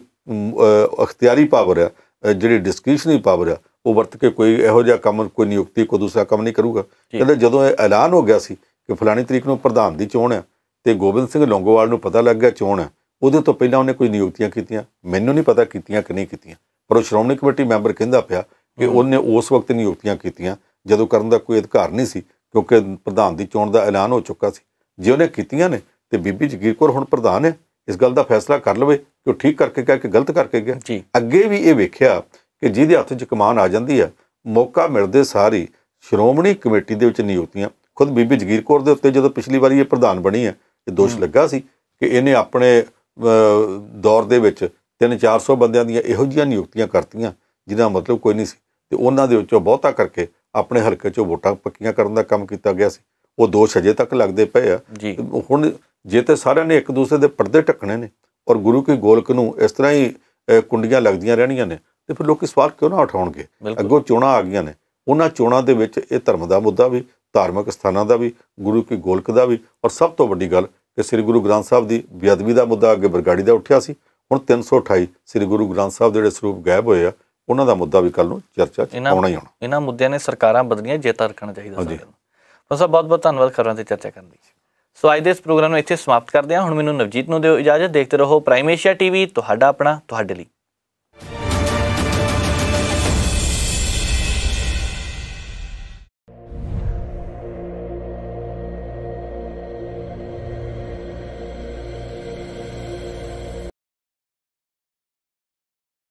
ਅਖਤਿਆਰੀ ਪਾਵਰ ਆ ਜਿਹੜੀ ਡਿਸਕ੍ਰੀਸ਼ਨਰੀ ਪਾਵਰ ਆ ਉਹ ਵਰਤ ਕੇ ਕੋਈ ਇਹੋ ਜਿਹਾ ਕੰਮ ਕੋਈ ਨਿਯੁਕਤੀ ਕੋ ਦੂਸਰਾ ਕੰਮ ਨਹੀਂ ਕਰੂਗਾ ਕਹਿੰਦੇ ਜਦੋਂ ਇਹ ਐਲਾਨ ਹੋ ਗਿਆ ਸੀ ਕਿ ਫਲਾਣੀ ਤਰੀਕ ਨੂੰ ਪ੍ਰਧਾਨ ਦੀ ਚੋਣ ਹੈ ਤੇ ਗੋਬਿੰਦ ਸਿੰਘ ਲੌਂਗੋਵਾਲ ਨੂੰ ਪਤਾ ਲੱਗ ਗਿਆ ਚੋਣ ਹੈ ਉਹਦੇ ਤੋਂ ਪਹਿਲਾਂ ਉਹਨੇ ਕੋਈ ਨਿਯੁਕਤੀਆਂ ਕੀਤੀਆਂ ਮੈਨੂੰ ਨਹੀਂ ਪਤਾ ਕੀਤੀਆਂ ਕਿ ਨਹੀਂ ਕੀਤੀਆਂ ਪਰ ਉਹ ਸ਼੍ਰੋਮਣੀ ਕਮੇਟੀ ਮੈਂਬਰ ਕਹਿੰਦਾ ਪਿਆ ਕਿ ਉਹਨੇ ਉਸ ਵਕਤ ਨਿਯੁਕਤੀਆਂ ਕੀਤੀਆਂ ਜਦੋਂ ਕਰਨ ਦਾ ਕੋਈ ਅਧਿਕਾਰ ਨਹੀਂ ਸੀ ਕਿਉਂਕਿ ਪ੍ਰਧਾਨ ਦੀ ਚੋਣ ਦਾ ਐਲਾਨ ਹੋ ਚੁੱਕਾ ਸੀ ਜੇ ਉਹਨੇ ਕੀਤੀਆਂ ਨੇ ਤੇ ਬੀਬੀ ਜਗੀਰ ਕੌਰ ਹੁਣ ਪ੍ਰਧਾਨ ਹੈ ਇਸ ਗੱਲ ਦਾ ਫੈਸਲਾ ਕਰ ਲਵੇ ਕਿ ਉਹ ਠੀਕ ਕਰਕੇ ਗਿਆ ਕਿ ਗਲਤ ਕਰਕੇ ਗਿਆ ਅੱਗੇ ਵੀ ਇਹ ਵੇਖਿਆ ਕਿ ਜਿਹਦੇ ਹੱਥ 'ਚ ਕਮਾਨ ਆ ਜਾਂਦੀ ਹੈ ਮੌਕਾ ਮਿਲਦੇ ਸਾਰੀ ਸ਼੍ਰੋਮਣੀ ਕਮੇਟੀ ਦੇ ਵਿੱਚ ਨਿਯੁਕਤੀਆਂ ਖੁਦ ਬੀਬੀ ਜਗੀਰ ਕੌਰ ਦੇ ਉੱਤੇ ਜਦੋਂ ਪਿਛਲੀ ਵਾਰੀ ਇਹ ਪ੍ਰਧਾਨ ਬਣੀ ਹੈ ਇਹ ਦੋਸ਼ ਲੱਗਾ ਸੀ ਕਿ ਇਹਨੇ ਆਪਣੇ ਦੌਰ ਦੇ ਵਿੱਚ 3-400 ਬੰਦਿਆਂ ਦੀਆਂ ਇਹੋ ਜਿਹੀਆਂ ਨਿਯੁਕਤੀਆਂ ਕਰਤੀਆਂ ਜਿਹਦਾ ਮਤਲਬ ਕੋਈ ਨਹੀਂ ਸੀ ਤੇ ਉਹਨਾਂ ਦੇ ਵਿੱਚੋਂ ਬਹੁਤਾ ਕਰਕੇ ਆਪਣੇ ਹਲਕੇ 'ਚੋਂ ਵੋਟਾਂ ਪੱਕੀਆਂ ਕਰਨ ਦਾ ਕੰਮ ਕੀਤਾ ਗਿਆ ਸੀ ਉਹ ਦੋਸ਼ ਅਜੇ ਤੱਕ ਲੱਗਦੇ ਪਏ ਆ ਹੁਣ ਜੇ ਤੇ ਸਾਰਿਆਂ ਨੇ ਇੱਕ ਦੂਸਰੇ ਦੇ ਪਰਦੇ ਟੱਕਣੇ ਨੇ ਔਰ ਗੁਰੂ ਕੀ ਗੋਲਕ ਨੂੰ ਇਸ ਤਰ੍ਹਾਂ ਹੀ ਕੁੰਡੀਆਂ ਲੱਗਦੀਆਂ ਰਹਿਣੀਆਂ ਨੇ ਤੇ ਫਿਰ ਲੋਕੀ ਸਵਾਲ ਕਿਉਂ ਨਾ ਉਠਾਉਣਗੇ ਅੱਗੋਂ ਚੋਣਾਂ ਆ ਗਈਆਂ ਨੇ ਉਹਨਾਂ ਚੋਣਾਂ ਦੇ ਵਿੱਚ ਇਹ ਧਰਮ ਦਾ ਮੁੱਦਾ ਵੀ ਧਾਰਮਿਕ ਸਥਾਨਾਂ ਦਾ ਵੀ ਗੁਰੂ ਕੀ ਗੋਲਕ ਦਾ ਵੀ ਔਰ ਸਭ ਤੋਂ ਵੱਡੀ ਗੱਲ ਕਿ ਸ੍ਰੀ ਗੁਰੂ ਗ੍ਰੰਥ ਸਾਹਿਬ ਦੀ ਬੇਅਦਬੀ ਦਾ ਮੁੱਦਾ ਅੱਗੇ ਬਰਗਾੜੀ ਦਾ ਉੱਠਿਆ ਸੀ ਹੁਣ 328 ਸ੍ਰੀ ਗੁਰੂ ਗ੍ਰੰਥ ਸਾਹਿਬ ਜਿਹੜੇ ਸਰੂਪ ਗਾਇਬ ਹੋਏ ਆ ਉਹਨਾਂ ਦਾ ਮੁੱਦਾ ਵੀ ਕੱਲ ਨੂੰ ਚਰਚਾ ਚ ਆਉਣਾ ਹੀ ਆਉਣਾ ਇਹਨਾਂ ਮੁੱਦਿਆਂ ਨੇ ਸਰਕਾਰਾਂ ਬਦਲੀਆਂ ਜੇਤਾ ਰੱਖਣਾ ਚਾਹੀਦਾ ਸਾਰਿਆਂ ਨੂੰ ਬਸ ਬਹੁਤ ਬਹੁਤ ਧੰਨਵਾਦ ਖਰਾਂ ਤੇ ਚਰਚਾ ਕਰਨ ਲਈ ਸੋ ਅੱਜ ਦੇ ਇਸ ਪ੍ਰੋਗਰਾਮ ਨੂੰ ਇੱਥੇ ਸਮਾਪਤ ਕਰਦੇ ਹਾਂ ਹੁਣ ਮੈਨੂੰ ਨਵਜੀਤ ਨੂੰ ਦਿਓ ਇਜਾਜ਼ਤ ਦੇਖਦੇ ਰਹੋ ਪ੍ਰਾਈਮ ਏਸ਼ੀਆ ਟੀਵੀ ਤੁਹਾਡਾ ਆਪਣਾ ਤੁਹਾਡੇ ਲਈ